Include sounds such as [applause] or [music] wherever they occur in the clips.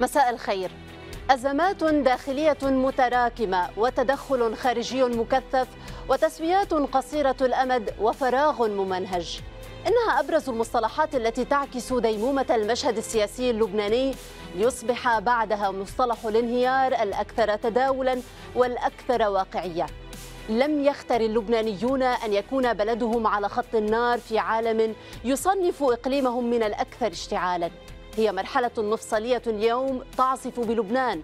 مساء الخير أزمات داخلية متراكمة وتدخل خارجي مكثف وتسويات قصيرة الأمد وفراغ ممنهج إنها أبرز المصطلحات التي تعكس ديمومة المشهد السياسي اللبناني ليصبح بعدها مصطلح الانهيار الأكثر تداولا والأكثر واقعية لم يختر اللبنانيون أن يكون بلدهم على خط النار في عالم يصنف إقليمهم من الأكثر اشتعالاً هي مرحلة مفصلية اليوم تعصف بلبنان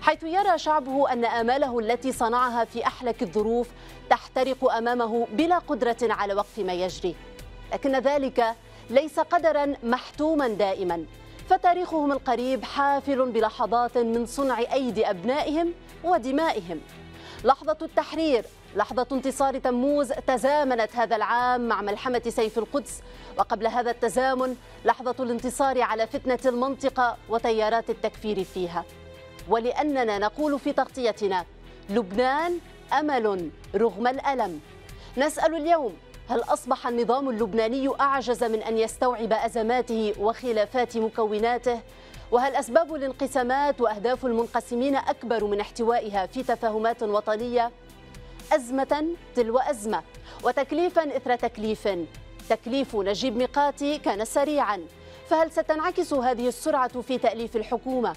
حيث يرى شعبه أن آماله التي صنعها في أحلك الظروف تحترق أمامه بلا قدرة على وقف ما يجري لكن ذلك ليس قدرا محتوما دائما فتاريخهم القريب حافل بلحظات من صنع أيدي أبنائهم ودمائهم لحظة التحرير لحظة انتصار تموز تزامنت هذا العام مع ملحمة سيف القدس وقبل هذا التزامن لحظة الانتصار على فتنة المنطقة وتيارات التكفير فيها ولأننا نقول في تغطيتنا لبنان أمل رغم الألم نسأل اليوم هل أصبح النظام اللبناني أعجز من أن يستوعب أزماته وخلافات مكوناته؟ وهل أسباب الانقسامات وأهداف المنقسمين أكبر من احتوائها في تفاهمات وطنية؟ أزمة تلو أزمة وتكليفا إثر تكليف تكليف نجيب ميقاتي كان سريعا فهل ستنعكس هذه السرعة في تأليف الحكومة؟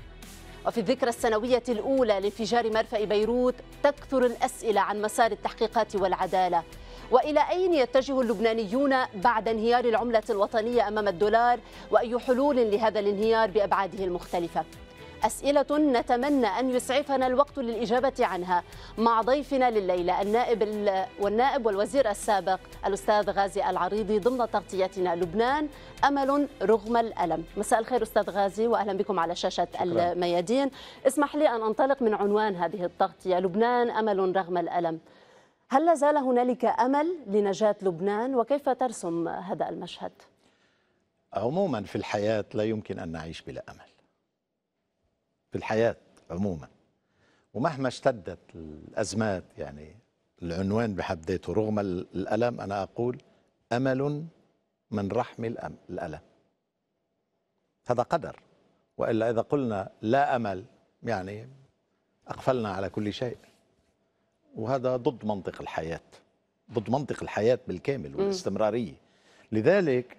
وفي الذكرى السنوية الأولى لانفجار مرفأ بيروت تكثر الأسئلة عن مسار التحقيقات والعدالة وإلى أين يتجه اللبنانيون بعد انهيار العملة الوطنية أمام الدولار وأي حلول لهذا الانهيار بأبعاده المختلفة؟ أسئلة نتمنى أن يسعفنا الوقت للإجابة عنها مع ضيفنا لليلة النائب والنائب والوزير السابق الأستاذ غازي العريضي ضمن تغطيتنا لبنان أمل رغم الألم مساء الخير أستاذ غازي وأهلا بكم على شاشة الميادين اسمح لي أن أنطلق من عنوان هذه التغطية لبنان أمل رغم الألم هل لا زال هنالك امل لنجاه لبنان وكيف ترسم هذا المشهد؟ عموما في الحياه لا يمكن ان نعيش بلا امل. في الحياة عموما ومهما اشتدت الأزمات يعني العنوان بحد ذاته رغم الألم أنا أقول أمل من رحم الألم هذا قدر وإلا إذا قلنا لا أمل يعني أقفلنا على كل شيء وهذا ضد منطق الحياة ضد منطق الحياة بالكامل والاستمرارية لذلك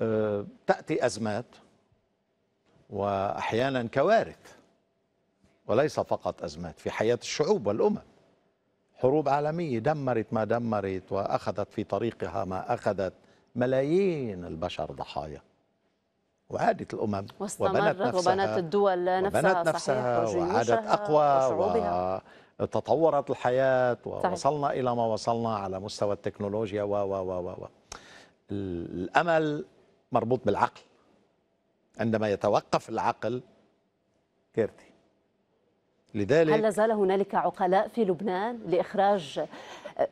آه، تأتي أزمات واحيانا كوارث وليس فقط ازمات في حياه الشعوب والامم حروب عالميه دمرت ما دمرت واخذت في طريقها ما اخذت ملايين البشر ضحايا وعادت الامم وبنت نفسها وبنت الدول نفسها وبنت نفسها وعادت اقوى وتطورت الحياه ووصلنا صحيح. الى ما وصلنا على مستوى التكنولوجيا و و و و الامل مربوط بالعقل عندما يتوقف العقل كارثي لذلك هل زال هنالك عقلاء في لبنان لإخراج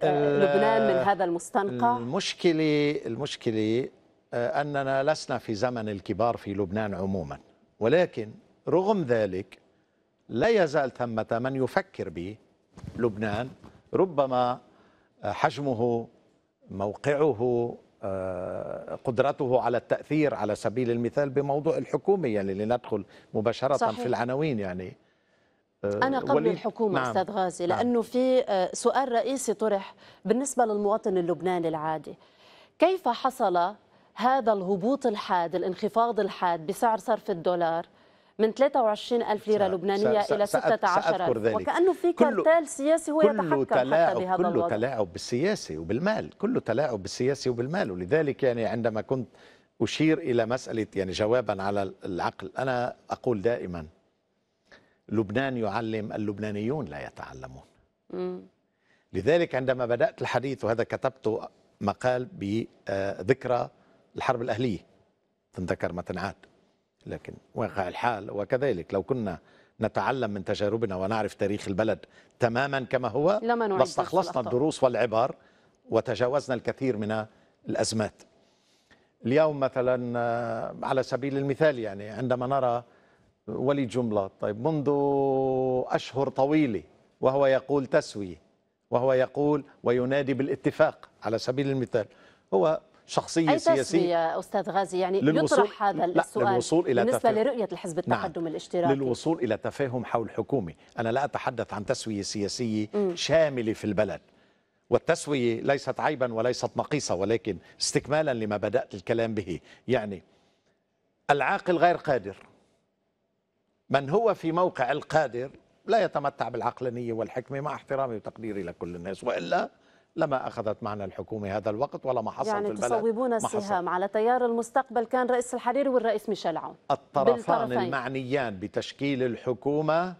آه، لبنان من هذا المستنقع؟ المشكلة المشكلة آه، أننا لسنا في زمن الكبار في لبنان عموما ولكن رغم ذلك لا يزال ثمة من يفكر بلبنان ربما آه، حجمه موقعه آه، قدرته على التأثير على سبيل المثال بموضوع الحكومة يعني لندخل مباشرة صحيح. في العناوين يعني آه، أنا قبل ولي... الحكومة نعم. أستاذ غازي نعم. لأنه نعم. في آه، سؤال رئيسي طرح بالنسبة للمواطن اللبناني العادي كيف حصل هذا الهبوط الحاد الانخفاض الحاد بسعر صرف الدولار من 23 ألف ليرة لبنانية سأ إلى 16 ألف وكأنه في كارتال سياسي هو يتحكم حتى بهذا كله الوضع كله تلاعب بالسياسي وبالمال كله تلاعب بالسياسي وبالمال ولذلك يعني عندما كنت أشير إلى مسألة يعني جوابا على العقل أنا أقول دائما لبنان يعلم اللبنانيون لا يتعلمون لذلك عندما بدأت الحديث وهذا كتبته مقال بذكرى الحرب الأهلية تنذكر ما تنعاد لكن واقع الحال وكذلك لو كنا نتعلم من تجاربنا ونعرف تاريخ البلد تماما كما هو لاستخلصنا الدروس والعبار وتجاوزنا الكثير من الأزمات اليوم مثلا آه، على سبيل المثال يعني عندما نرى وليد جملة طيب منذ أشهر طويلة وهو يقول تسوية وهو يقول وينادي بالاتفاق على سبيل المثال هو شخصيه أي سياسيه استاذ غازي يعني للوصول يطرح هذا السؤال للوصول الى بالنسبه تفاهم. لرؤيه الحزب نعم. التقدم نعم. الاشتراكي للوصول الى تفاهم حول حكومه انا لا اتحدث عن تسويه سياسيه م. شامله في البلد والتسويه ليست عيبا وليست نقيصه ولكن استكمالا لما بدات الكلام به يعني العاقل غير قادر من هو في موقع القادر لا يتمتع بالعقلانيه والحكمه مع احترامي وتقديري لكل الناس والا لما أخذت معنا الحكومة هذا الوقت ولما حصل يعني في البلد يعني تصوبون السهام على تيار المستقبل كان رئيس الحريري والرئيس ميشيل عون الطرفان المعنيان بتشكيل الحكومة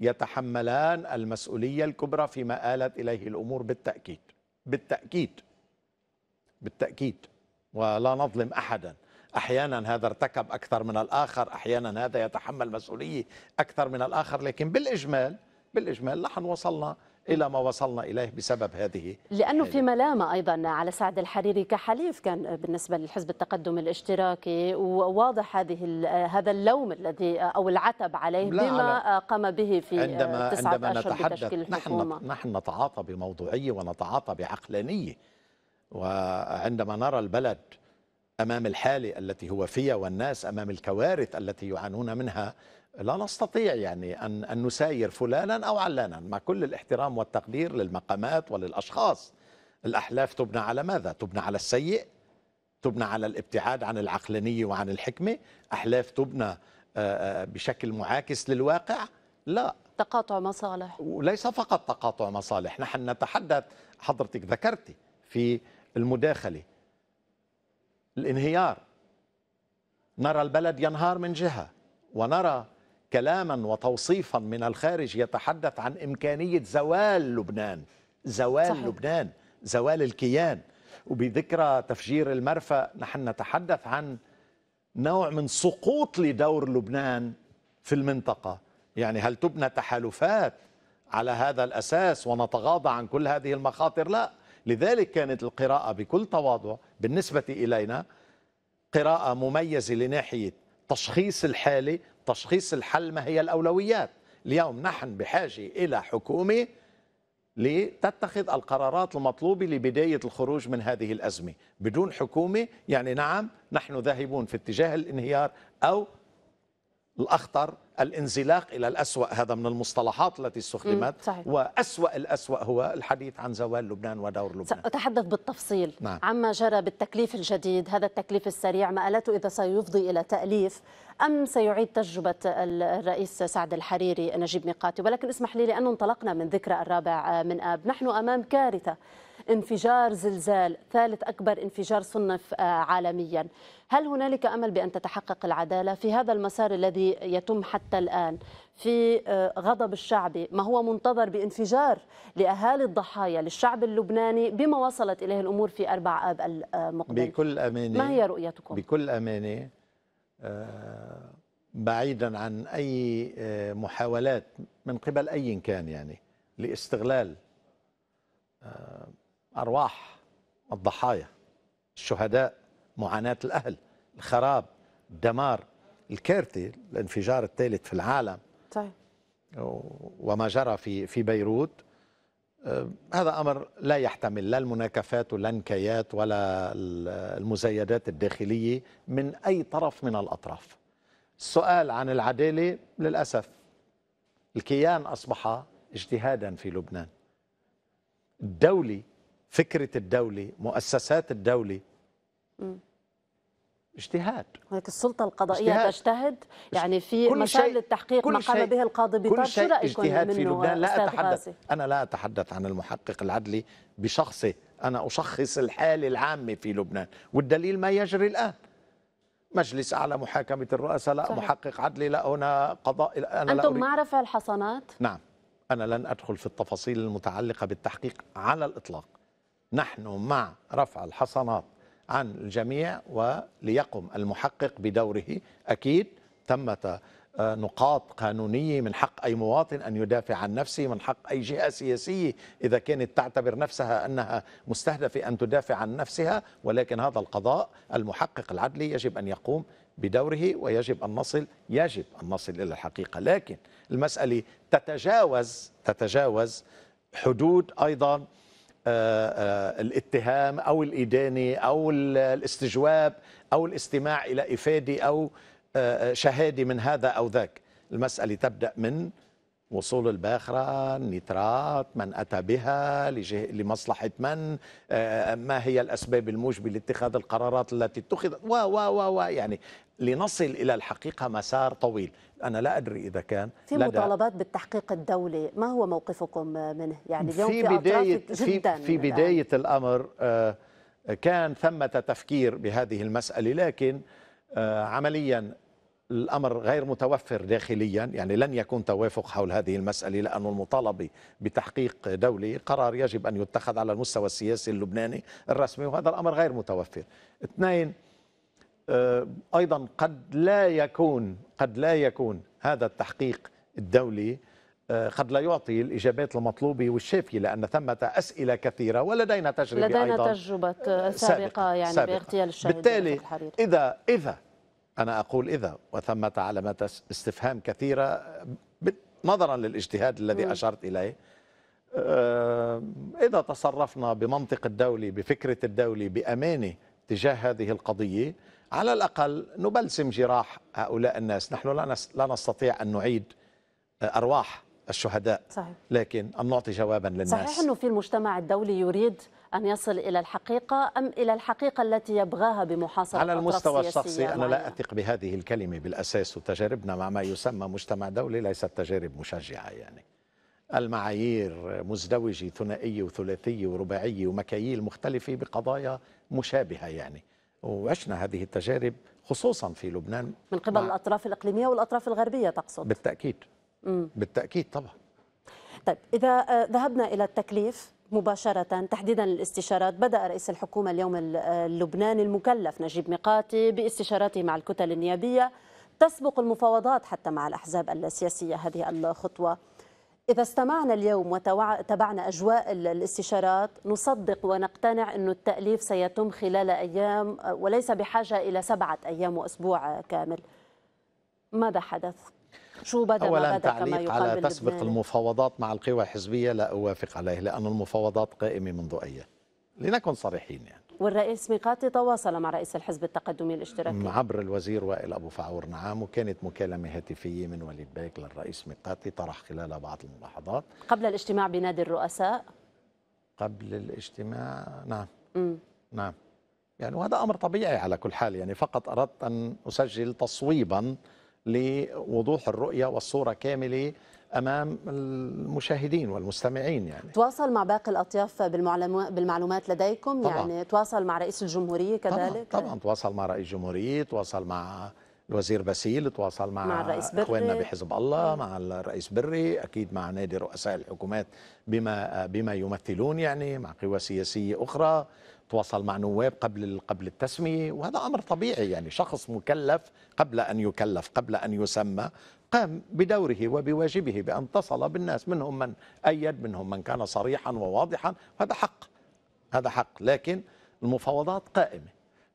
يتحملان المسؤولية الكبرى فيما آلت إليه الأمور بالتأكيد بالتأكيد بالتأكيد ولا نظلم أحدا أحيانا هذا ارتكب أكثر من الآخر أحيانا هذا يتحمل مسؤولية أكثر من الآخر لكن بالإجمال بالإجمال نحن وصلنا إلى ما وصلنا إليه بسبب هذه لأنه في ملامة أيضا على سعد الحريري كحليف كان بالنسبة للحزب التقدم الاشتراكي وواضح هذه هذا اللوم الذي أو العتب عليه بما قام به في عندما تسعة عندما أشهر نتحدث بتشكيل الحكومة نحن, نحن نتعاطى بموضوعية ونتعاطى بعقلانية وعندما نرى البلد أمام الحالة التي هو فيها والناس أمام الكوارث التي يعانون منها لا نستطيع يعني أن, أن نساير فلانا أو علانا مع كل الاحترام والتقدير للمقامات وللأشخاص الأحلاف تبنى على ماذا؟ تبنى على السيء تبنى على الابتعاد عن العقلانية وعن الحكمة أحلاف تبنى آه، آه، بشكل معاكس للواقع لا تقاطع مصالح وليس فقط تقاطع مصالح نحن نتحدث حضرتك ذكرتي في المداخلة الانهيار نرى البلد ينهار من جهة ونرى كلاما وتوصيفا من الخارج يتحدث عن إمكانية زوال لبنان زوال صحيح. لبنان زوال الكيان وبذكرى تفجير المرفأ نحن نتحدث عن نوع من سقوط لدور لبنان في المنطقة يعني هل تبنى تحالفات على هذا الأساس ونتغاضى عن كل هذه المخاطر لا لذلك كانت القراءة بكل تواضع بالنسبة إلينا قراءة مميزة لناحية تشخيص الحالة تشخيص الحل ما هي الأولويات اليوم نحن بحاجة إلى حكومة لتتخذ القرارات المطلوبة لبداية الخروج من هذه الأزمة بدون حكومة يعني نعم نحن ذاهبون في اتجاه الانهيار أو الأخطر الانزلاق إلى الأسوأ هذا من المصطلحات التي استخدمت صحيح. وأسوأ الأسوأ هو الحديث عن زوال لبنان ودور لبنان سأتحدث بالتفصيل نعم. عما جرى بالتكليف الجديد هذا التكليف السريع ما ألاته إذا سيفضي إلى تأليف أم سيعيد تجربة الرئيس سعد الحريري نجيب ميقاتي ولكن اسمح لي لأنه انطلقنا من ذكرى الرابع آه، من آب نحن أمام كارثة انفجار زلزال ثالث أكبر انفجار صنف آه، عالميا هل هنالك أمل بأن تتحقق العدالة في هذا المسار الذي يتم حتى الآن في آه، غضب الشعب ما هو منتظر بانفجار لأهالي الضحايا للشعب اللبناني بما وصلت إليه الأمور في أربع آب المقبل بكل أمانة ما هي رؤيتكم؟ بكل أمانة آه، بعيدا عن أي محاولات من قبل أي كان يعني لاستغلال أرواح الضحايا الشهداء معاناة الأهل الخراب الدمار الكارثة الانفجار الثالث في العالم طيب. وما جرى في في بيروت آه، هذا أمر لا يحتمل لا المناكفات ولا النكايات ولا المزايدات الداخلية من أي طرف من الأطراف السؤال عن العدالة للأسف الكيان أصبح اجتهادا في لبنان الدولة فكرة الدولة مؤسسات الدولة اجتهاد هناك السلطة القضائية اجتهاد. تجتهد يعني في مسائل التحقيق ما قام به القاضي بطار شو رأيكم اجتهاد في لبنان لا أتحدث غازي. أنا لا أتحدث عن المحقق العدلي بشخصه أنا أشخص الحالة العامة في لبنان والدليل ما يجري الآن مجلس اعلى محاكمه الرؤساء لا صحيح. محقق عدلي لا هنا قضاء انا انتم مع رفع الحصانات؟ نعم انا لن ادخل في التفاصيل المتعلقه بالتحقيق على الاطلاق نحن مع رفع الحصانات عن الجميع وليقم المحقق بدوره أكيد ثمة آه، نقاط قانونية من حق أي مواطن أن يدافع عن نفسه من حق أي جهة سياسية إذا كانت تعتبر نفسها أنها مستهدفة أن تدافع عن نفسها ولكن هذا القضاء المحقق العدلي يجب أن يقوم بدوره ويجب أن نصل يجب أن نصل إلى الحقيقة لكن المسألة تتجاوز تتجاوز حدود أيضا آه، آه، الاتهام او الادانه او الاستجواب او الاستماع الى افاده او آه، شهاده من هذا او ذاك المساله تبدا من وصول الباخرة النترات من أتى بها لمصلحة من ما هي الأسباب الموجبة لاتخاذ القرارات التي اتخذت و و و يعني لنصل إلى الحقيقة مسار طويل أنا لا أدري إذا كان في مطالبات بالتحقيق الدولي ما هو موقفكم منه يعني اليوم في, في بداية في, في بداية الأمر آه، كان ثمة تفكير بهذه المسألة لكن آه، عمليا الأمر غير متوفر داخليا يعني لن يكون توافق حول هذه المسألة لأن المطالبة بتحقيق دولي قرار يجب أن يتخذ على المستوى السياسي اللبناني الرسمي وهذا الأمر غير متوفر اثنين آه، ايضا قد لا يكون قد لا يكون هذا التحقيق الدولي آه، قد لا يعطي الإجابات المطلوبة والشافية لأن ثمة أسئلة كثيرة ولدينا تجربة لدينا أيضا تجربة سابقة, سابقة يعني سابقة. باغتيال الشهيد بالتالي إذا إذا أنا أقول إذا وثمة علامات استفهام كثيرة نظرا للاجتهاد الذي م. أشرت إليه آه، إذا تصرفنا بمنطق الدولي بفكرة الدولي بأمانة تجاه هذه القضية على الأقل نبلسم جراح هؤلاء الناس نحن لا, لا نستطيع أن نعيد آه، أرواح الشهداء صحيح. لكن أن نعطي جوابا للناس صحيح أنه في المجتمع الدولي يريد أن يصل إلى الحقيقة أم إلى الحقيقة التي يبغاها بمحاصرة على المستوى الشخصي أنا لا أثق بهذه الكلمة بالأساس وتجاربنا مع ما يسمى مجتمع دولي ليست تجارب مشجعة يعني المعايير مزدوجة ثنائية وثلاثية ورباعية ومكاييل مختلفة بقضايا مشابهة يعني وعشنا هذه التجارب خصوصا في لبنان من قبل مع... الأطراف الإقليمية والأطراف الغربية تقصد بالتأكيد مم. بالتأكيد طبعا طيب إذا آه، ذهبنا إلى التكليف مباشرة تحديدا الاستشارات بدأ رئيس الحكومة اليوم آه، اللبناني المكلف نجيب ميقاتي باستشاراته مع الكتل النيابية تسبق المفاوضات حتى مع الأحزاب السياسية هذه الخطوة إذا استمعنا اليوم وتابعنا أجواء الاستشارات نصدق ونقتنع أن التأليف سيتم خلال أيام وليس بحاجة إلى سبعة أيام وأسبوع كامل ماذا حدث؟ شو بدا أولا ما بدا تعليق كما على تسبق المفاوضات مع القوى الحزبية لا أوافق عليه لأن المفاوضات قائمة منذ أيام لنكن صريحين يعني والرئيس ميقاتي تواصل مع رئيس الحزب التقدمي الاشتراكي عبر الوزير وائل أبو فعور نعم وكانت مكالمة هاتفية من وليد بايك للرئيس ميقاتي طرح خلالها بعض الملاحظات قبل الاجتماع بنادي الرؤساء قبل الاجتماع نعم م. نعم يعني وهذا أمر طبيعي على كل حال يعني فقط أردت أن أسجل تصويبا لوضوح الرؤية والصورة كاملة امام المشاهدين والمستمعين يعني تواصل مع باقي الاطياف بالمعلومات لديكم طبعا. يعني تواصل مع رئيس الجمهوريه كذلك طبعا, طبعا تواصل مع رئيس الجمهوريه تواصل مع الوزير باسيل تواصل مع, مع الرئيس بري. اخواننا بحزب الله مع الرئيس بري اكيد مع نادي رؤساء الحكومات بما بما يمثلون يعني مع قوى سياسيه اخرى تواصل مع نواب قبل قبل التسميه وهذا امر طبيعي يعني شخص مكلف قبل ان يكلف قبل ان يسمى قام بدوره وبواجبه بان اتصل بالناس منهم من ايد منهم من كان صريحا وواضحا هذا حق هذا حق لكن المفاوضات قائمه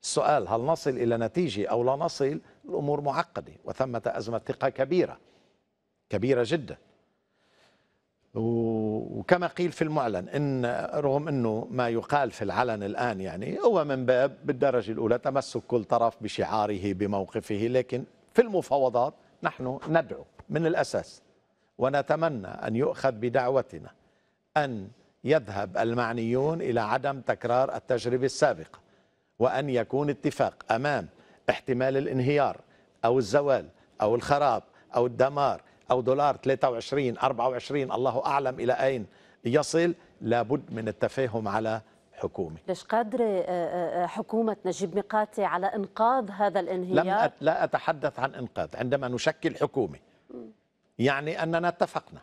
السؤال هل نصل إلى نتيجة أو لا نصل الأمور معقدة وثمة أزمة ثقة كبيرة كبيرة جدا وكما قيل في المعلن إن رغم أنه ما يقال في العلن الآن يعني هو من باب بالدرجة الأولى تمسك كل طرف بشعاره بموقفه لكن في المفاوضات نحن ندعو من الأساس ونتمنى أن يؤخذ بدعوتنا أن يذهب المعنيون إلى عدم تكرار التجربة السابقة وأن يكون اتفاق أمام احتمال الانهيار أو الزوال أو الخراب أو الدمار أو دولار 23 24 الله أعلم إلى أين يصل لابد من التفاهم على حكومة ليش قادرة آه، آه، آه، حكومة نجيب ميقاتي على إنقاذ هذا الانهيار؟ لم أت... لا أتحدث عن إنقاذ عندما نشكل حكومة يعني أننا اتفقنا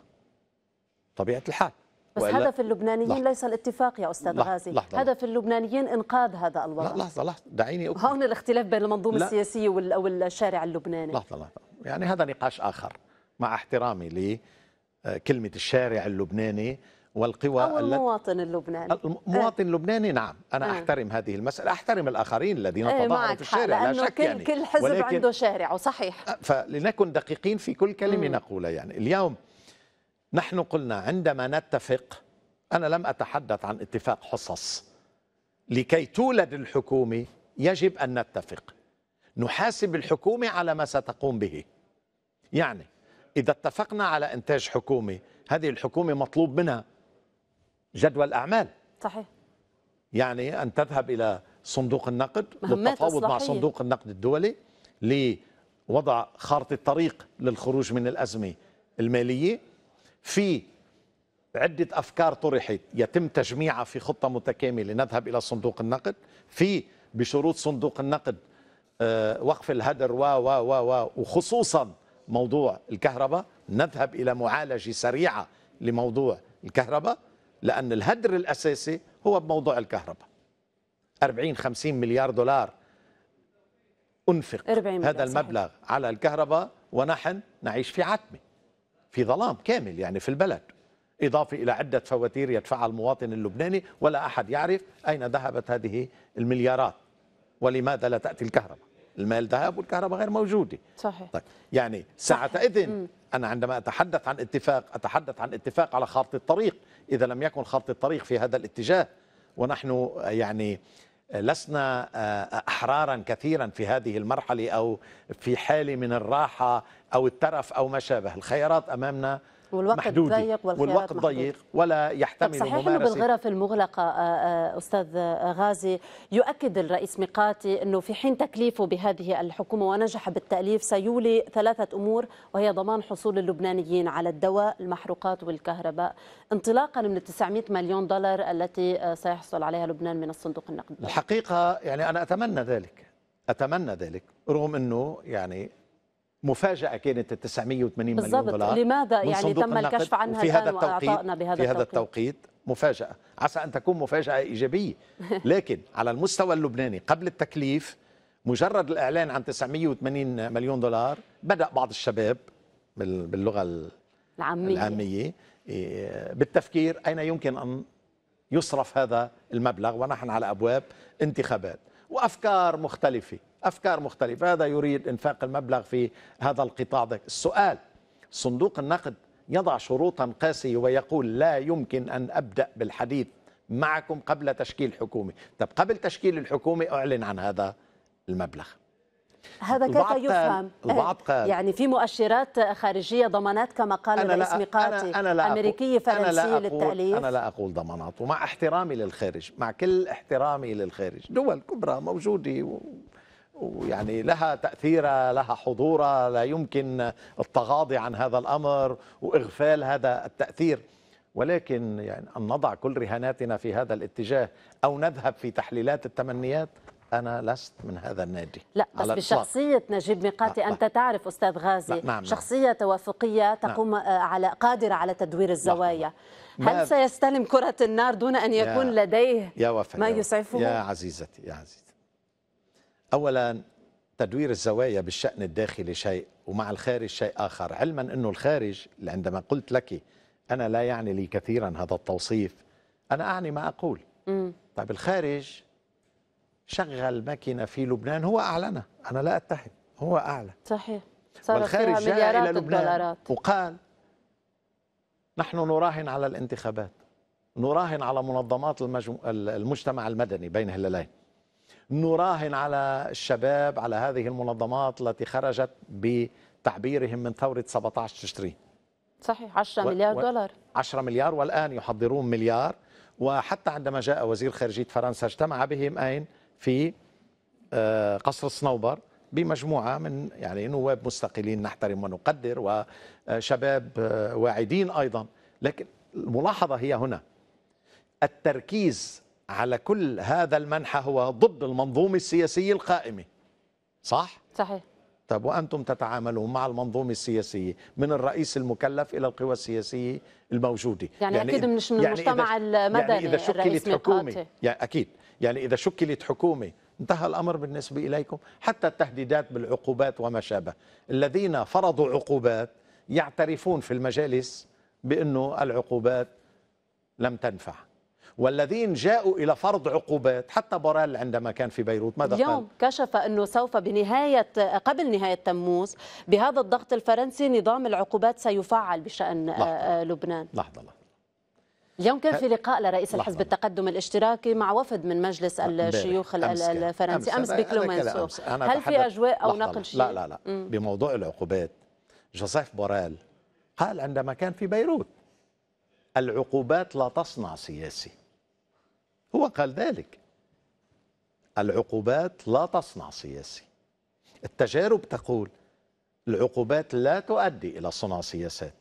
طبيعة الحال بس هدف اللبنانيين لحظة. ليس الاتفاق يا استاذ لحظة. غازي لحظة. هدف اللبنانيين انقاذ هذا الوضع لحظه لحظه دعيني أكمل. هون الاختلاف بين المنظومه لا. السياسيه والشارع اللبناني لحظه لحظه يعني هذا نقاش اخر مع احترامي لكلمه آه، الشارع اللبناني والقوى أو المواطن اللبناني المواطن آه. اللبناني نعم أنا آه. أحترم هذه المسألة أحترم الآخرين الذين آه تظاهروا في الشارع لا شك كل يعني كل حزب ولكن عنده شارعه صحيح آه، فلنكن دقيقين في كل كلمة نقولها يعني اليوم نحن قلنا عندما نتفق أنا لم أتحدث عن اتفاق حصص لكي تولد الحكومة يجب أن نتفق نحاسب الحكومة على ما ستقوم به يعني إذا اتفقنا على إنتاج حكومة هذه الحكومة مطلوب منها جدول أعمال صحيح يعني أن تذهب إلى صندوق النقد للتفاوض مع صندوق النقد الدولي لوضع خارطة طريق للخروج من الأزمة المالية في عدة أفكار طرحت يتم تجميعها في خطة متكاملة نذهب إلى صندوق النقد في بشروط صندوق النقد آه، وقف الهدر و و و و وخصوصا موضوع الكهرباء نذهب إلى معالجة سريعة لموضوع الكهرباء لأن الهدر الأساسي هو بموضوع الكهرباء 40 50 مليار دولار أنفق هذا المبلغ صحيح. على الكهرباء ونحن نعيش في عتمه في ظلام كامل يعني في البلد إضافة إلى عدة فواتير يدفعها المواطن اللبناني ولا أحد يعرف أين ذهبت هذه المليارات ولماذا لا تأتي الكهرباء المال ذهب والكهرباء غير موجودة صحيح طيب يعني ساعتئذ أنا عندما أتحدث عن اتفاق أتحدث عن اتفاق على خارطة الطريق إذا لم يكن خارطة الطريق في هذا الاتجاه ونحن يعني لسنا آه، احرارا كثيرا في هذه المرحله او في حاله من الراحه او الترف او ما شابه الخيارات امامنا والوقت محدودة ضيق والوقت ضيق ولا يحتمل طب صحيح انه بالغرف المغلقه آه، آه، استاذ غازي يؤكد الرئيس ميقاتي انه في حين تكليفه بهذه الحكومه ونجح بالتاليف سيولي ثلاثه امور وهي ضمان حصول اللبنانيين على الدواء، المحروقات والكهرباء، انطلاقا من 900 مليون دولار التي آه، سيحصل عليها لبنان من الصندوق النقدي. الحقيقه يعني انا اتمنى ذلك، اتمنى ذلك رغم انه يعني مفاجاه كانت ال 980 مليون دولار لماذا يعني تم الكشف عنها في هذا التوقيت بهذا في هذا التوقيت مفاجاه عسى ان تكون مفاجاه ايجابيه [laughs] لكن على المستوى اللبناني قبل التكليف مجرد الاعلان عن 980 مليون دولار بدا بعض الشباب باللغه العاميه, العامية إيه، بالتفكير اين يمكن ان يصرف هذا المبلغ ونحن على ابواب انتخابات وافكار مختلفه أفكار مختلفة هذا يريد إنفاق المبلغ في هذا القطاع السؤال صندوق النقد يضع شروطا قاسية ويقول لا يمكن أن أبدأ بالحديث معكم قبل تشكيل حكومة طب قبل تشكيل الحكومة أعلن عن هذا المبلغ هذا كيف يفهم البعض قال [laughs] يعني في مؤشرات خارجية ضمانات كما قال أنا الرئيس ميقاتي أنا, أنا أمريكية فرنسية أنا للتأليف أنا لا أقول ضمانات ومع احترامي للخارج مع كل احترامي للخارج دول كبرى موجودة ويعني لها تأثيرها لها حضورها لا يمكن التغاضي عن هذا الأمر وإغفال هذا التأثير ولكن يعني أن نضع كل رهاناتنا في هذا الاتجاه أو نذهب في تحليلات التمنيات أنا لست من هذا النادي لا بس بشخصية الصلاة. نجيب ميقاتي نعم، أنت لا نعم. تعرف أستاذ غازي لا نعم،, نعم شخصية توافقية تقوم نعم على قادرة على تدوير الزوايا لا. هل سيستلم كرة النار دون أن يكون يا لديه يا ما يسعفه؟ يا عزيزتي يا عزيزتي أولا تدوير الزوايا بالشأن الداخلي شيء ومع الخارج شيء آخر علما أنه الخارج عندما قلت لك أنا لا يعني لي كثيرا هذا التوصيف أنا أعني ما أقول م. طيب الخارج شغل ماكينة في لبنان هو اعلنها أنا لا أتهم هو أعلن صحيح والخارج جاء إلى لبنان الدولارات. وقال نحن نراهن على الانتخابات نراهن على منظمات المجتمع المدني بين هلالين نراهن على الشباب على هذه المنظمات التي خرجت بتعبيرهم من ثورة 17 تشرين صحيح 10 مليار و... دولار 10 مليار والآن يحضرون مليار وحتى عندما جاء وزير خارجية فرنسا اجتمع بهم أين في آه، قصر الصنوبر بمجموعة من يعني نواب مستقلين نحترم ونقدر وشباب آه، واعدين أيضا لكن الملاحظة هي هنا التركيز على كل هذا المنحى هو ضد المنظومة السياسية القائمة صح؟ صحيح طب وأنتم تتعاملون مع المنظومة السياسية من الرئيس المكلف إلى القوى السياسية الموجودة يعني, يعني أكيد مش من يعني المجتمع إذا يعني المدني يعني إذا شكلت حكومة يعني أكيد يعني إذا شكلت حكومة انتهى الأمر بالنسبة إليكم حتى التهديدات بالعقوبات وما شابه الذين فرضوا عقوبات يعترفون في المجالس بأنه العقوبات لم تنفع والذين جاءوا إلى فرض عقوبات حتى بورال عندما كان في بيروت ماذا اليوم قال؟ كشف أنه سوف بنهاية قبل نهاية تموز بهذا الضغط الفرنسي نظام العقوبات سيفعل بشأن آه، لحظة. آه، لبنان لحظة لحظة اليوم كان في أه، لقاء لرئيس الحزب التقدم الاشتراكي مع وفد من مجلس الشيوخ أمس الفرنسي امس, أمس بكلومنسو هل في اجواء او نقل شيء؟ لا لا لا م. بموضوع العقوبات جوزيف بورال قال عندما كان في بيروت العقوبات لا تصنع سياسي هو قال ذلك العقوبات لا تصنع سياسي التجارب تقول العقوبات لا تؤدي إلى صنع سياسات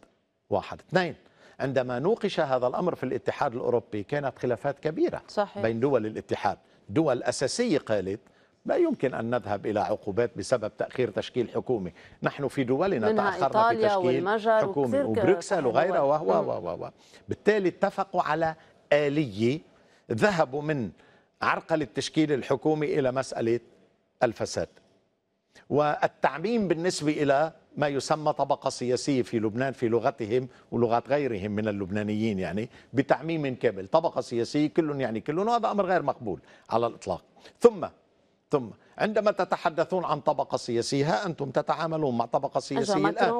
واحد اثنين عندما نوقش هذا الأمر في الاتحاد الأوروبي كانت خلافات كبيرة صحيح. بين دول الاتحاد دول أساسية قالت لا يمكن أن نذهب إلى عقوبات بسبب تأخير تشكيل حكومي نحن في دولنا تأخرنا في تشكيل حكومي وبروكسل وغيرها وهو وهو بالتالي اتفقوا على آلية ذهبوا من عرقل التشكيل الحكومي إلى مسألة الفساد والتعميم بالنسبة إلى ما يسمى طبقة سياسية في لبنان في لغتهم ولغات غيرهم من اللبنانيين يعني بتعميم كامل طبقة سياسية كل يعني كل وهذا أمر غير مقبول على الإطلاق ثم ثم عندما تتحدثون عن طبقة سياسية ها أنتم تتعاملون مع طبقة سياسية الآن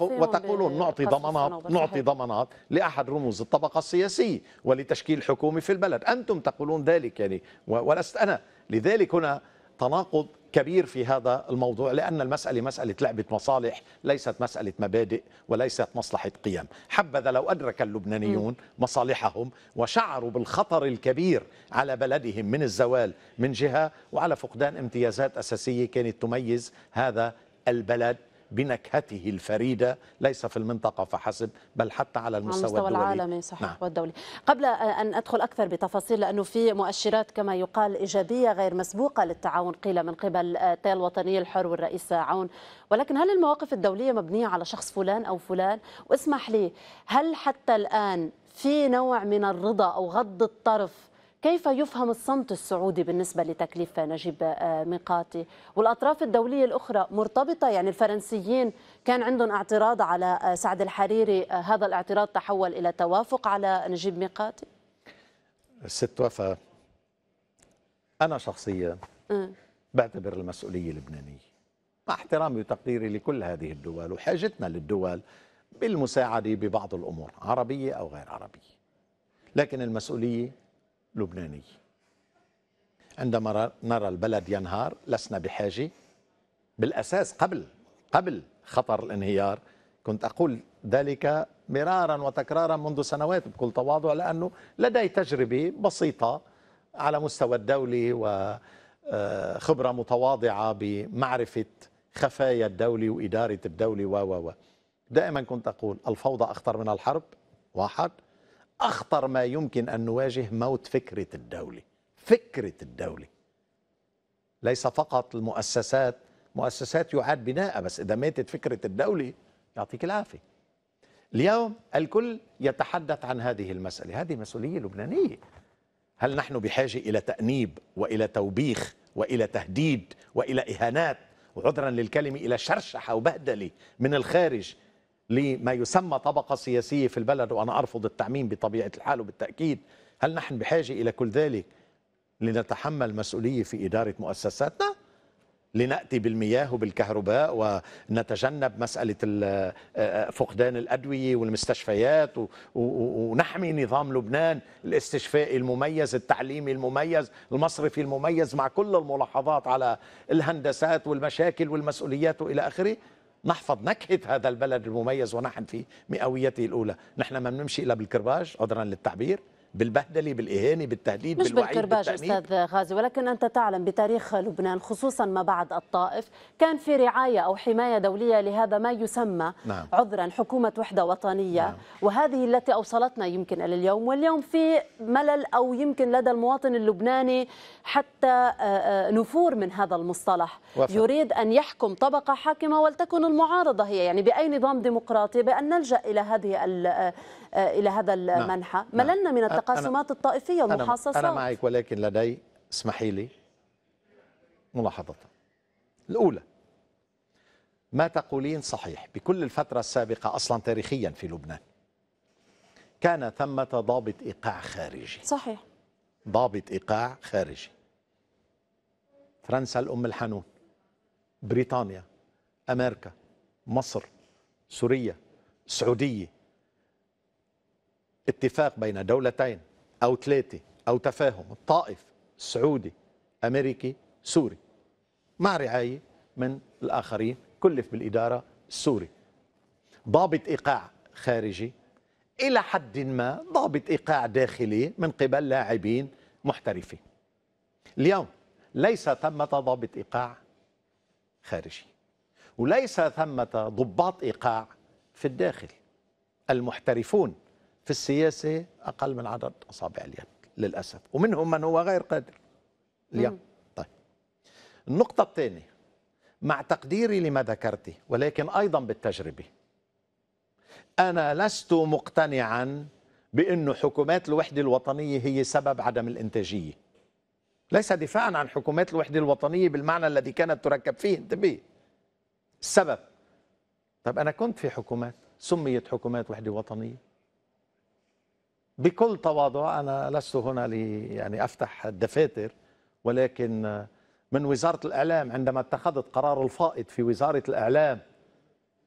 وتقولون نعطي ضمانات نعطي ضمانات لأحد رموز الطبقة السياسية ولتشكيل حكومي في البلد أنتم تقولون ذلك يعني ولست أنا لذلك هنا تناقض كبير في هذا الموضوع لأن المسألة مسألة لعبة مصالح ليست مسألة مبادئ وليست مصلحة قيم حبذا لو أدرك اللبنانيون مصالحهم وشعروا بالخطر الكبير على بلدهم من الزوال من جهة وعلى فقدان امتيازات أساسية كانت تميز هذا البلد بنكهته الفريدة ليس في المنطقة فحسب بل حتى على المستوى, على المستوى الدولي العالمي صحيح نعم. والدولي قبل أن أدخل أكثر بتفاصيل لأنه في مؤشرات كما يقال إيجابية غير مسبوقة للتعاون قيل من قبل تيل الوطني الحر والرئيس عون ولكن هل المواقف الدولية مبنية على شخص فلان أو فلان واسمح لي هل حتى الآن في نوع من الرضا أو غض الطرف كيف يفهم الصمت السعودي بالنسبة لتكليف نجيب آه، ميقاتي والأطراف الدولية الأخرى مرتبطة يعني الفرنسيين كان عندهم اعتراض على آه، سعد الحريري آه، هذا الاعتراض تحول إلى توافق على نجيب ميقاتي ست وفاء أنا شخصيا بعتبر المسؤولية اللبنانية مع احترامي وتقديري لكل هذه الدول وحاجتنا للدول بالمساعدة ببعض الأمور عربية أو غير عربية لكن المسؤولية لبناني عندما نرى البلد ينهار لسنا بحاجة بالأساس قبل قبل خطر الانهيار كنت أقول ذلك مرارا وتكرارا منذ سنوات بكل تواضع لأنه لدي تجربة بسيطة على مستوى الدولي وخبرة آه، متواضعة بمعرفة خفايا الدولة وإدارة الدولة و و دائما كنت أقول الفوضى أخطر من الحرب واحد أخطر ما يمكن أن نواجه موت فكرة الدولة فكرة الدولة ليس فقط المؤسسات مؤسسات يعاد بناءها بس إذا ماتت فكرة الدولة يعطيك العافية اليوم الكل يتحدث عن هذه المسألة هذه مسؤولية لبنانية هل نحن بحاجة إلى تأنيب وإلى توبيخ وإلى تهديد وإلى إهانات وعذرا للكلمة إلى شرشحة وبهدلة من الخارج لما يسمى طبقة سياسية في البلد وأنا أرفض التعميم بطبيعة الحال وبالتأكيد هل نحن بحاجة إلى كل ذلك لنتحمل مسؤولية في إدارة مؤسساتنا؟ لناتي بالمياه وبالكهرباء ونتجنب مساله آه، آه، فقدان الادويه والمستشفيات ونحمي نظام لبنان الاستشفائي المميز، التعليمي المميز، المصرفي المميز مع كل الملاحظات على الهندسات والمشاكل والمسؤوليات والى اخره، نحفظ نكهة هذا البلد المميز ونحن في مئويته الأولى نحن ما بنمشي إلا بالكرباج عذرا للتعبير بالبهدله بالاهانه بالتهديد مش بالوعيد بالكرباج بالتأنيب. استاذ غازي ولكن انت تعلم بتاريخ لبنان خصوصا ما بعد الطائف كان في رعايه او حمايه دوليه لهذا ما يسمى نعم. عذرا حكومه وحده وطنيه نعم. وهذه التي اوصلتنا يمكن الى اليوم واليوم في ملل او يمكن لدى المواطن اللبناني حتى آه، آه، نفور من هذا المصطلح وفق. يريد ان يحكم طبقه حاكمه ولتكن المعارضه هي يعني باي نظام ديمقراطي بان نلجا الى هذه آه، الى هذا نعم. المنحى نعم. مللنا من التقاسمات الطائفية والمحاصصات أنا معك ولكن لدي اسمحي لي ملاحظة الأولى ما تقولين صحيح بكل الفترة السابقة أصلا تاريخيا في لبنان كان ثمة ضابط إيقاع خارجي صحيح ضابط إيقاع خارجي فرنسا الأم الحنون بريطانيا أمريكا مصر سوريا السعودية اتفاق بين دولتين أو ثلاثة أو تفاهم الطائف سعودي أمريكي سوري مع رعاية من الآخرين كلف بالإدارة السوري ضابط إيقاع خارجي إلى حد ما ضابط إيقاع داخلي من قبل لاعبين محترفين اليوم ليس ثمة ضابط إيقاع خارجي وليس ثمة ضباط إيقاع في الداخل المحترفون في السياسة أقل من عدد أصابع اليد للأسف ومنهم من هو غير قادر اليوم طيب النقطة الثانية مع تقديري لما ذكرته ولكن أيضا بالتجربة أنا لست مقتنعا بأن حكومات الوحدة الوطنية هي سبب عدم الإنتاجية ليس دفاعا عن حكومات الوحدة الوطنية بالمعنى الذي كانت تركب فيه انتبه السبب طب أنا كنت في حكومات سميت حكومات وحدة وطنية بكل تواضع أنا لست هنا لي يعني أفتح الدفاتر ولكن من وزارة الإعلام عندما اتخذت قرار الفائض في وزارة الإعلام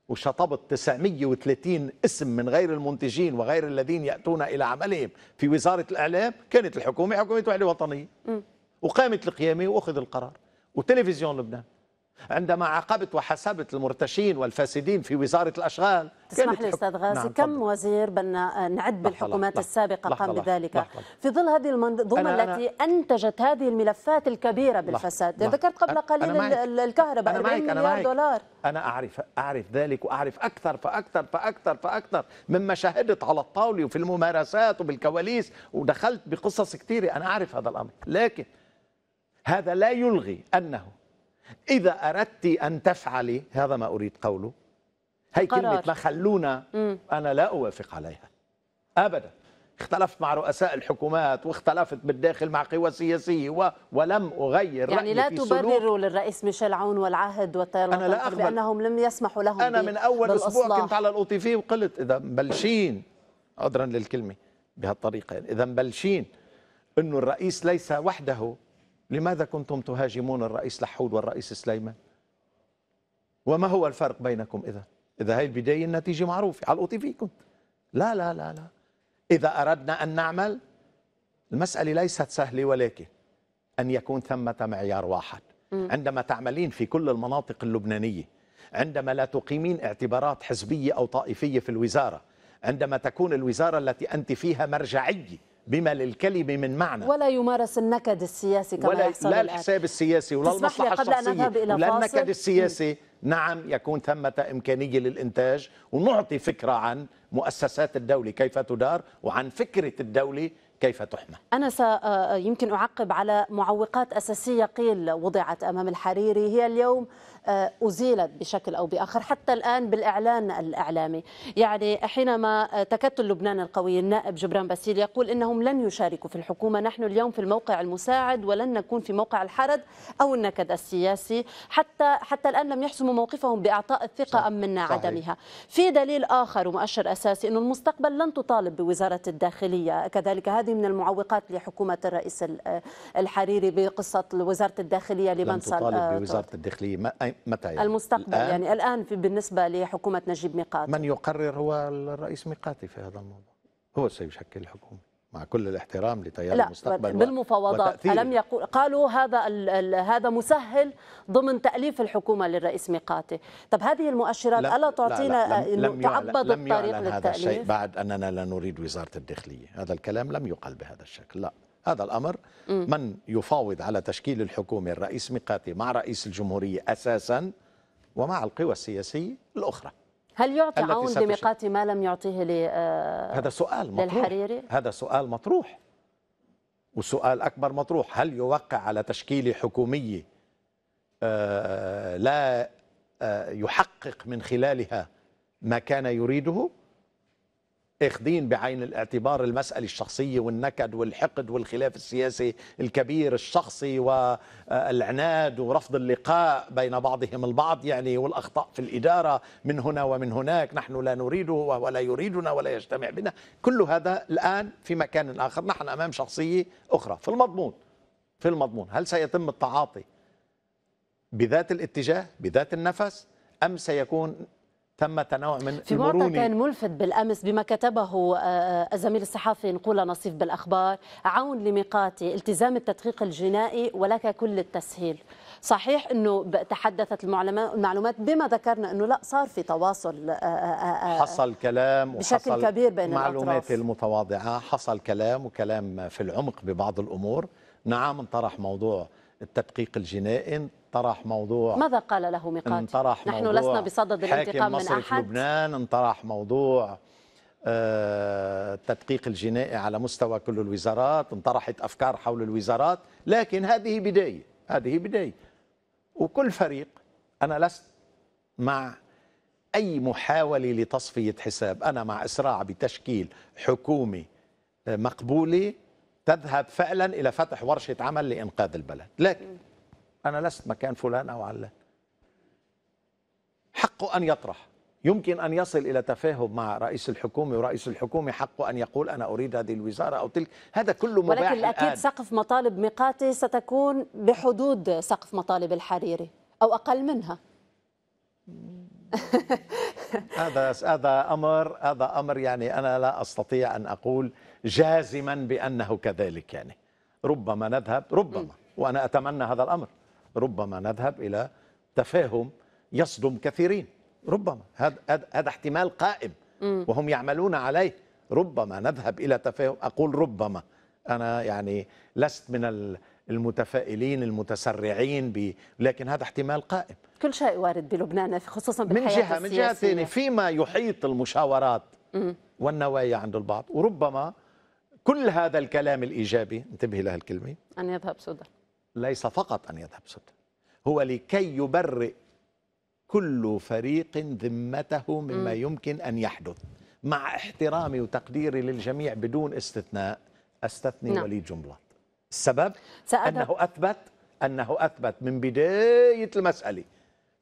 وشطبت 930 اسم من غير المنتجين وغير الذين يأتون إلى عملهم في وزارة الإعلام كانت الحكومة حكومة وحدة وطنية وقامت القيامة وأخذ القرار وتلفزيون لبنان عندما عاقبت وحسبت المرتشين والفاسدين في وزارة الأشغال تسمح لي أستاذ غازي نعم كم فضل. وزير بنا نعد بالحكومات السابقة لحظة قام بذلك لحظة في ظل هذه المنظومة أنا التي أنا أنتجت هذه الملفات الكبيرة بالفساد ذكرت قبل قليل الكهرباء 40 مليار دولار أنا أعرف أعرف ذلك وأعرف أكثر فأكثر فأكثر فأكثر مما شاهدت على الطاولة وفي الممارسات وبالكواليس ودخلت بقصص كثيرة أنا أعرف هذا الأمر لكن هذا لا يلغي أنه إذا أردت أن تفعلي هذا ما أريد قوله هي قرار. كلمة ما خلونا مم. أنا لا أوافق عليها أبدا اختلفت مع رؤساء الحكومات واختلفت بالداخل مع قوى سياسية و... ولم أغير يعني لا تبرروا للرئيس ميشيل عون والعهد والطيران أنا لا أقبل بأنهم لم يسمحوا لهم أنا من أول أسبوع كنت على الأوتيفي وقلت إذا مبلشين عذرا للكلمة بهالطريقة إذا مبلشين أنه الرئيس ليس وحده لماذا كنتم تهاجمون الرئيس لحود والرئيس سليمان وما هو الفرق بينكم إذا إذا هي البداية النتيجة معروفة على علقتي فيكم لا لا لا لا إذا أردنا أن نعمل المسألة ليست سهلة ولكن أن يكون ثمة معيار واحد عندما تعملين في كل المناطق اللبنانية عندما لا تقيمين اعتبارات حزبية أو طائفية في الوزارة عندما تكون الوزارة التي أنت فيها مرجعية بما للكلمة من معنى ولا يمارس النكد السياسي كما ولا يحصل لا الحساب السياسي ولا المصلحة الشخصية ولا النكد السياسي نعم يكون ثمة إمكانية للإنتاج ونعطي فكرة عن مؤسسات الدولة كيف تدار وعن فكرة الدولة كيف تحمى أنا آه، يمكن أعقب على معوقات أساسية قيل وضعت أمام الحريري هي اليوم آه، أزيلت بشكل أو بآخر حتى الآن بالإعلان الإعلامي يعني حينما آه، تكتل لبنان القوي النائب جبران باسيل يقول إنهم لن يشاركوا في الحكومة نحن اليوم في الموقع المساعد ولن نكون في موقع الحرد أو النكد السياسي حتى حتى الآن لم يحسموا موقفهم بإعطاء الثقة أم من عدمها في دليل آخر ومؤشر أساسي انه المستقبل لن تطالب بوزارة الداخلية كذلك هذه من المعوقات لحكومة الرئيس آه، الحريري بقصة وزارة الداخلية لمن لن تطالب بوزارة الداخلية متى يعني المستقبل الآن يعني الآن في بالنسبة لحكومة نجيب ميقاتي من يقرر هو الرئيس ميقاتي في هذا الموضوع هو سيشكل الحكومة مع كل الاحترام لتيار لا المستقبل بالمفاوضات ألم يقول قالوا هذا هذا مسهل ضمن تأليف الحكومة للرئيس ميقاتي طب هذه المؤشرات ألا تعطينا لا لا لم تعبد لم الطريق للتأليف هذا الشيء بعد أننا لا نريد وزارة الداخلية هذا الكلام لم يقل بهذا الشكل لا هذا الأمر من يفاوض على تشكيل الحكومة الرئيس ميقاتي مع رئيس الجمهورية أساسا ومع القوى السياسية الأخرى هل يعطي عون لميقاتي ما لم يعطيه ل آه، هذا سؤال مطروح للحريري؟ هذا سؤال مطروح وسؤال أكبر مطروح هل يوقع على تشكيل حكومية آه، لا آه، يحقق من خلالها ما كان يريده اخذين بعين الاعتبار المسألة الشخصية والنكد والحقد والخلاف السياسي الكبير الشخصي والعناد ورفض اللقاء بين بعضهم البعض يعني والأخطاء في الإدارة من هنا ومن هناك نحن لا نريده ولا يريدنا ولا يجتمع بنا كل هذا الآن في مكان آخر نحن أمام شخصية أخرى في المضمون في المضمون هل سيتم التعاطي بذات الاتجاه بذات النفس أم سيكون ثمة تنوع من في المرونة كان ملفت بالأمس بما كتبه آه، الزميل الصحفي نقول نصيف بالأخبار عون لميقاتي التزام التدقيق الجنائي ولك كل التسهيل صحيح انه تحدثت المعلومات بما ذكرنا انه لا صار في تواصل آه، آه، حصل كلام بشكل كبير بين المعلومات المتواضعه حصل كلام وكلام في العمق ببعض الامور نعم انطرح موضوع التدقيق الجنائي طرح موضوع ماذا قال له ميقات؟ انطرح نحن موضوع لسنا بصدد الانتقام من أحد في لبنان انطرح موضوع التدقيق آه، الجنائي على مستوى كل الوزارات انطرحت أفكار حول الوزارات لكن هذه بداية هذه بداية وكل فريق أنا لست مع أي محاولة لتصفية حساب أنا مع إسراع بتشكيل حكومة آه، مقبولة تذهب فعلا إلى فتح ورشة عمل لإنقاذ البلد لكن أنا لست مكان فلان أو علان حقه أن يطرح يمكن أن يصل إلى تفاهم مع رئيس الحكومة ورئيس الحكومة حقه أن يقول أنا أريد هذه الوزارة أو تلك هذا كله مباح ولكن الأكيد سقف مطالب ميقاتي ستكون بحدود سقف مطالب الحريري أو أقل منها [laughs] هذا هذا امر هذا امر يعني انا لا استطيع ان اقول جازما بانه كذلك يعني ربما نذهب ربما وانا اتمنى هذا الامر ربما نذهب إلى تفاهم يصدم كثيرين ربما هذا هذا احتمال قائم وهم يعملون عليه ربما نذهب إلى تفاهم أقول ربما أنا يعني لست من المتفائلين المتسرعين ب... لكن هذا احتمال قائم كل شيء وارد بلبنان خصوصا بالحياة من جهة من جهة ثانية فيما يحيط المشاورات والنوايا عند البعض وربما كل هذا الكلام الإيجابي انتبهي لهالكلمة الكلمة أن يذهب سدى ليس فقط أن يذهب سدى هو لكي يبرئ كل فريق ذمته مما يمكن أن يحدث مع احترامي وتقديري للجميع بدون استثناء أستثني نعم. وليد جملة السبب سأدب. أنه أثبت أنه أثبت من بداية المسألة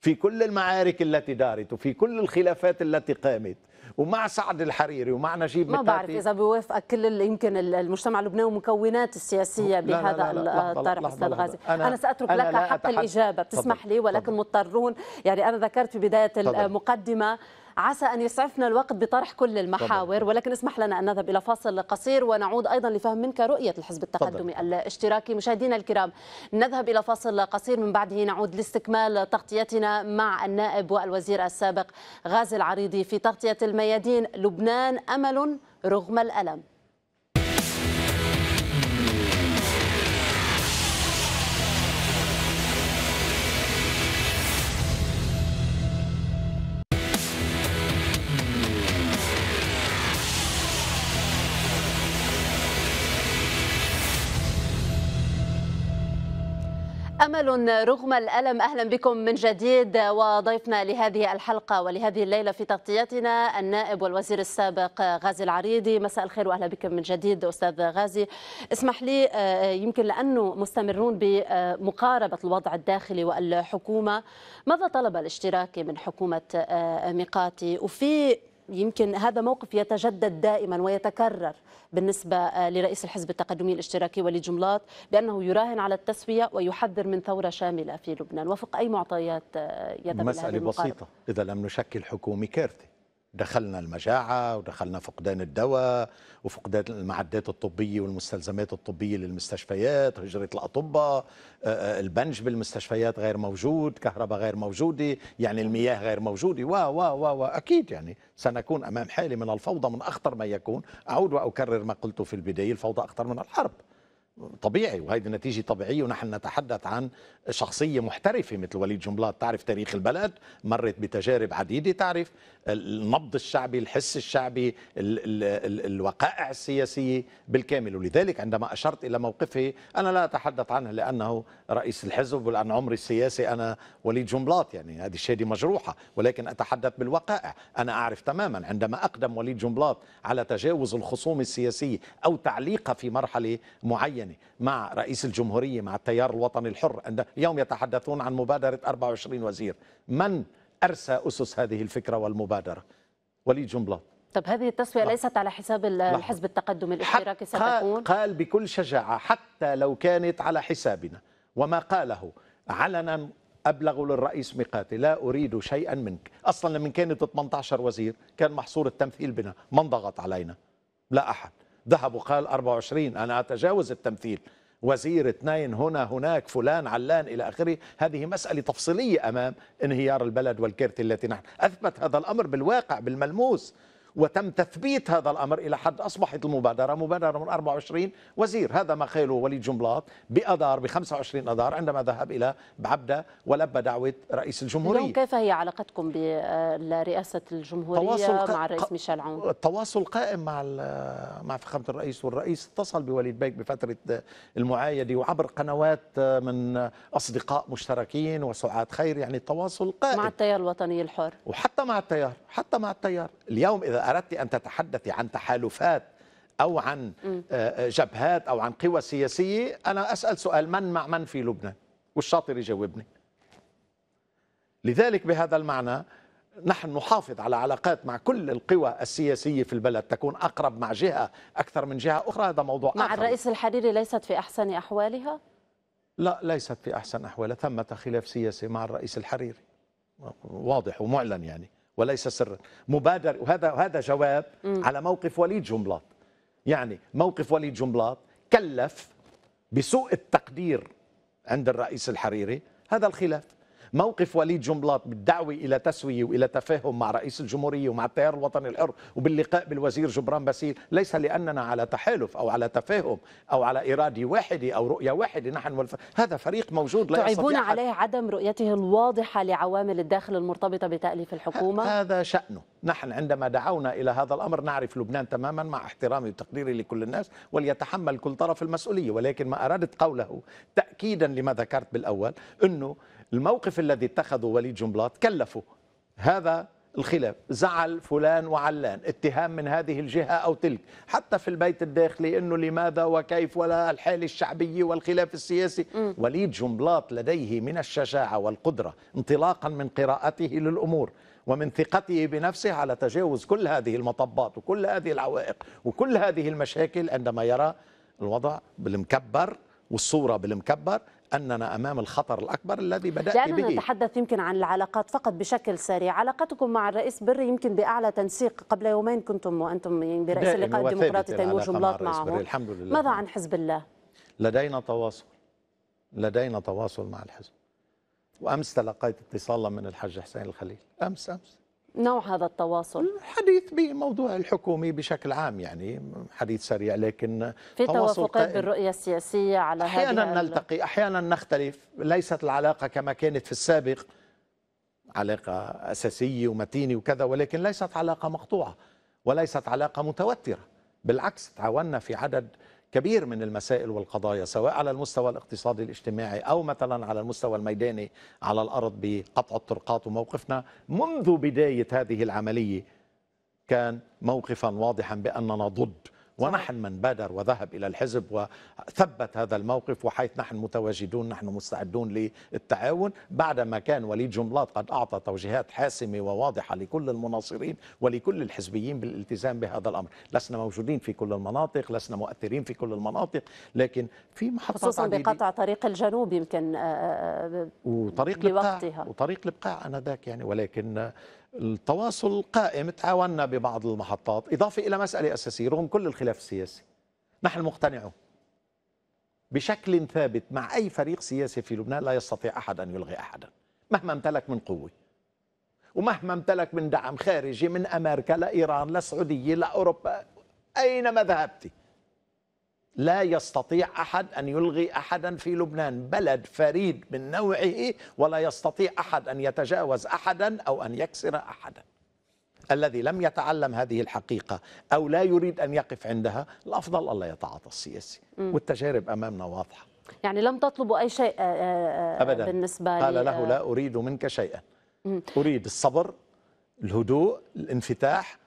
في كل المعارك التي دارت وفي كل الخلافات التي قامت ومع سعد الحريري ومع نجيب متعتي ما بعرف اذا بيوافقك كل يمكن المجتمع اللبناني ومكونات السياسيه بهذا لا لا لا الطرف استاذ غازي أنا, انا ساترك أنا لك حق الاجابه بتسمح لي ولكن مضطرون يعني انا ذكرت في بدايه المقدمه عسى أن يسعفنا الوقت بطرح كل المحاور طبعا. ولكن اسمح لنا أن نذهب إلى فاصل قصير ونعود أيضا لفهم منك رؤية الحزب التقدمي طبعا. الاشتراكي مشاهدينا الكرام نذهب إلى فاصل قصير من بعده نعود لاستكمال تغطيتنا مع النائب والوزير السابق غازي العريضي في تغطية الميادين لبنان أمل رغم الألم أمل رغم الألم أهلا بكم من جديد وضيفنا لهذه الحلقة ولهذه الليلة في تغطيتنا النائب والوزير السابق غازي العريضي مساء الخير وأهلا بكم من جديد أستاذ غازي اسمح لي آه، يمكن لأنه مستمرون بمقاربة الوضع الداخلي والحكومة ماذا طلب الاشتراكي من حكومة آه، ميقاتي وفي يمكن هذا موقف يتجدد دائما ويتكرر بالنسبة آه، لرئيس الحزب التقدمي الاشتراكي وليد بأنه يراهن على التسوية ويحذر من ثورة شاملة في لبنان وفق أي معطيات آه، يتبع مسألة بسيطة إذا لم نشكل حكومة كارثة دخلنا المجاعة ودخلنا فقدان الدواء وفقدان المعدات الطبية والمستلزمات الطبية للمستشفيات هجرة الأطباء آه، آه، البنج بالمستشفيات غير موجود كهرباء غير موجودة يعني المياه غير موجودة و و و أكيد يعني سنكون أمام حالة من الفوضى من أخطر ما يكون أعود وأكرر ما قلته في البداية الفوضى أخطر من الحرب طبيعي وهذه نتيجة طبيعية ونحن نتحدث عن شخصية محترفة مثل وليد جنبلاط تعرف تاريخ البلد مرت بتجارب عديدة تعرف النبض الشعبي الحس الشعبي الوقائع السياسية بالكامل ولذلك عندما أشرت إلى موقفه أنا لا أتحدث عنه لأنه رئيس الحزب ولأن عمري السياسي أنا وليد جنبلاط يعني هذه الشهادة مجروحة ولكن أتحدث بالوقائع أنا أعرف تماما عندما أقدم وليد جنبلاط على تجاوز الخصوم السياسية أو تعليقها في مرحلة معينة مع رئيس الجمهورية مع التيار الوطني الحر اليوم يتحدثون عن مبادرة 24 وزير من أرسى أسس هذه الفكرة والمبادرة وليد جنبلاط طب هذه التسوية لا. ليست على حساب الحزب التقدم الاشتراكي ستكون قال بكل شجاعة حتى لو كانت على حسابنا وما قاله علنا أبلغ للرئيس ميقاتي لا أريد شيئا منك أصلا لما كانت 18 وزير كان محصور التمثيل بنا من ضغط علينا لا أحد ذهب وقال 24 أنا أتجاوز التمثيل وزير اثنين هنا هناك فلان علان إلى آخره هذه مسألة تفصيلية أمام انهيار البلد والكرت التي نحن أثبت هذا الأمر بالواقع بالملموس وتم تثبيت هذا الأمر إلى حد أصبحت المبادرة مبادرة من 24 وزير هذا ما خيله وليد جنبلاط بأدار ب 25 اذار عندما ذهب إلى بعبدة ولبى دعوة رئيس الجمهورية اليوم كيف هي علاقتكم برئاسة الجمهورية مع الرئيس ميشيل عون؟ التواصل قائم مع مع فخامة الرئيس والرئيس اتصل بوليد بيك بفترة المعايدة وعبر قنوات من أصدقاء مشتركين وسعاد خير يعني التواصل قائم مع التيار الوطني الحر وحتى مع التيار حتى مع التيار اليوم إذا أردت أن تتحدثي عن تحالفات أو عن آه، آه، جبهات أو عن قوى سياسية أنا أسأل سؤال من مع من في لبنان والشاطر يجاوبني لذلك بهذا المعنى نحن نحافظ على علاقات مع كل القوى السياسية في البلد تكون أقرب مع جهة أكثر من جهة أخرى هذا موضوع مع آخر. الرئيس الحريري ليست في أحسن أحوالها؟ لا ليست في أحسن أحوالها ثمة خلاف سياسي مع الرئيس الحريري واضح ومعلن يعني وليس سرا مبادر وهذا وهذا جواب م. على موقف وليد جنبلاط يعني موقف وليد جنبلاط كلف بسوء التقدير عند الرئيس الحريري هذا الخلاف موقف وليد جنبلاط بالدعوة إلى تسوية وإلى تفاهم مع رئيس الجمهورية ومع التيار الوطني الحر وباللقاء بالوزير جبران باسيل ليس لأننا على تحالف أو على تفاهم أو على إرادة واحدة أو رؤية واحدة نحن والف... هذا فريق موجود لا تعيبون عليه عدم رؤيته الواضحة لعوامل الداخل المرتبطة بتأليف الحكومة هذا شأنه نحن عندما دعونا إلى هذا الأمر نعرف لبنان تماما مع احترامي وتقديري لكل الناس وليتحمل كل طرف المسؤولية ولكن ما أردت قوله تأكيدا لما ذكرت بالأول أنه الموقف الذي اتخذه وليد جنبلاط كلفه هذا الخلاف زعل فلان وعلان اتهام من هذه الجهة أو تلك حتى في البيت الداخلي أنه لماذا وكيف ولا الحالة الشعبية والخلاف السياسي م. وليد جنبلاط لديه من الشجاعة والقدرة انطلاقا من قراءته للأمور ومن ثقته بنفسه على تجاوز كل هذه المطبات وكل هذه العوائق وكل هذه المشاكل عندما يرى الوضع بالمكبر والصورة بالمكبر أننا أمام الخطر الأكبر الذي بدأت به لأننا نتحدث يمكن عن العلاقات فقط بشكل سريع علاقتكم مع الرئيس بري يمكن بأعلى تنسيق قبل يومين كنتم وأنتم يعني برئيس اللقاء الديمقراطي تيمور جملات معه الحمد لله ماذا عن حزب الله؟ لدينا تواصل لدينا تواصل مع الحزب وأمس تلقيت اتصالا من الحاج حسين الخليل أمس أمس نوع هذا التواصل؟ الحديث بموضوع الحكومي بشكل عام يعني حديث سريع لكن في توافقات بالرؤية السياسية على أحيانا هذه نلتقي أحيانا نختلف ليست العلاقة كما كانت في السابق علاقة أساسية ومتينة وكذا ولكن ليست علاقة مقطوعة وليست علاقة متوترة بالعكس تعاوننا في عدد كبير من المسائل والقضايا سواء على المستوى الاقتصادي الاجتماعي أو مثلا على المستوى الميداني على الأرض بقطع الطرقات وموقفنا منذ بداية هذه العملية كان موقفا واضحا بأننا ضد ونحن من بادر وذهب إلى الحزب وثبت هذا الموقف وحيث نحن متواجدون نحن مستعدون للتعاون بعدما كان وليد جملات قد أعطى توجيهات حاسمة وواضحة لكل المناصرين ولكل الحزبيين بالالتزام بهذا الأمر لسنا موجودين في كل المناطق لسنا مؤثرين في كل المناطق لكن في محطات خصوصا بقطع طريق الجنوب يمكن آه، آه، آه، وطريق البقاع وطريق البقاع أنا ذاك يعني ولكن التواصل قائم تعاوننا ببعض المحطات إضافة إلى مسألة أساسية رغم كل الخلاف السياسي نحن مقتنعون بشكل ثابت مع أي فريق سياسي في لبنان لا يستطيع أحد أن يلغي أحدا مهما امتلك من قوة ومهما امتلك من دعم خارجي من أمريكا لإيران للسعودية لأوروبا أينما ذهبت لا يستطيع احد ان يلغي احدا في لبنان بلد فريد من نوعه ولا يستطيع احد ان يتجاوز احدا او ان يكسر احدا الذي لم يتعلم هذه الحقيقه او لا يريد ان يقف عندها الافضل الله يتعاطى السياسي والتجارب امامنا واضحه يعني لم تطلبوا اي شيء آه، آه، ابدا بالنسبه قال له آه، لا اريد منك شيئا اريد الصبر الهدوء الانفتاح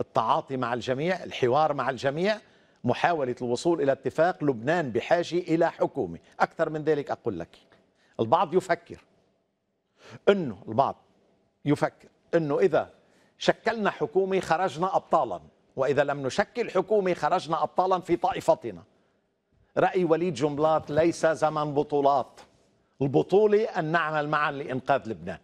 التعاطي مع الجميع الحوار مع الجميع محاولة الوصول إلى اتفاق لبنان بحاجة إلى حكومة أكثر من ذلك أقول لك البعض يفكر أنه البعض يفكر أنه إذا شكلنا حكومة خرجنا أبطالا وإذا لم نشكل حكومة خرجنا أبطالا في طائفتنا رأي وليد جملات ليس زمن بطولات البطولة أن نعمل معا لإنقاذ لبنان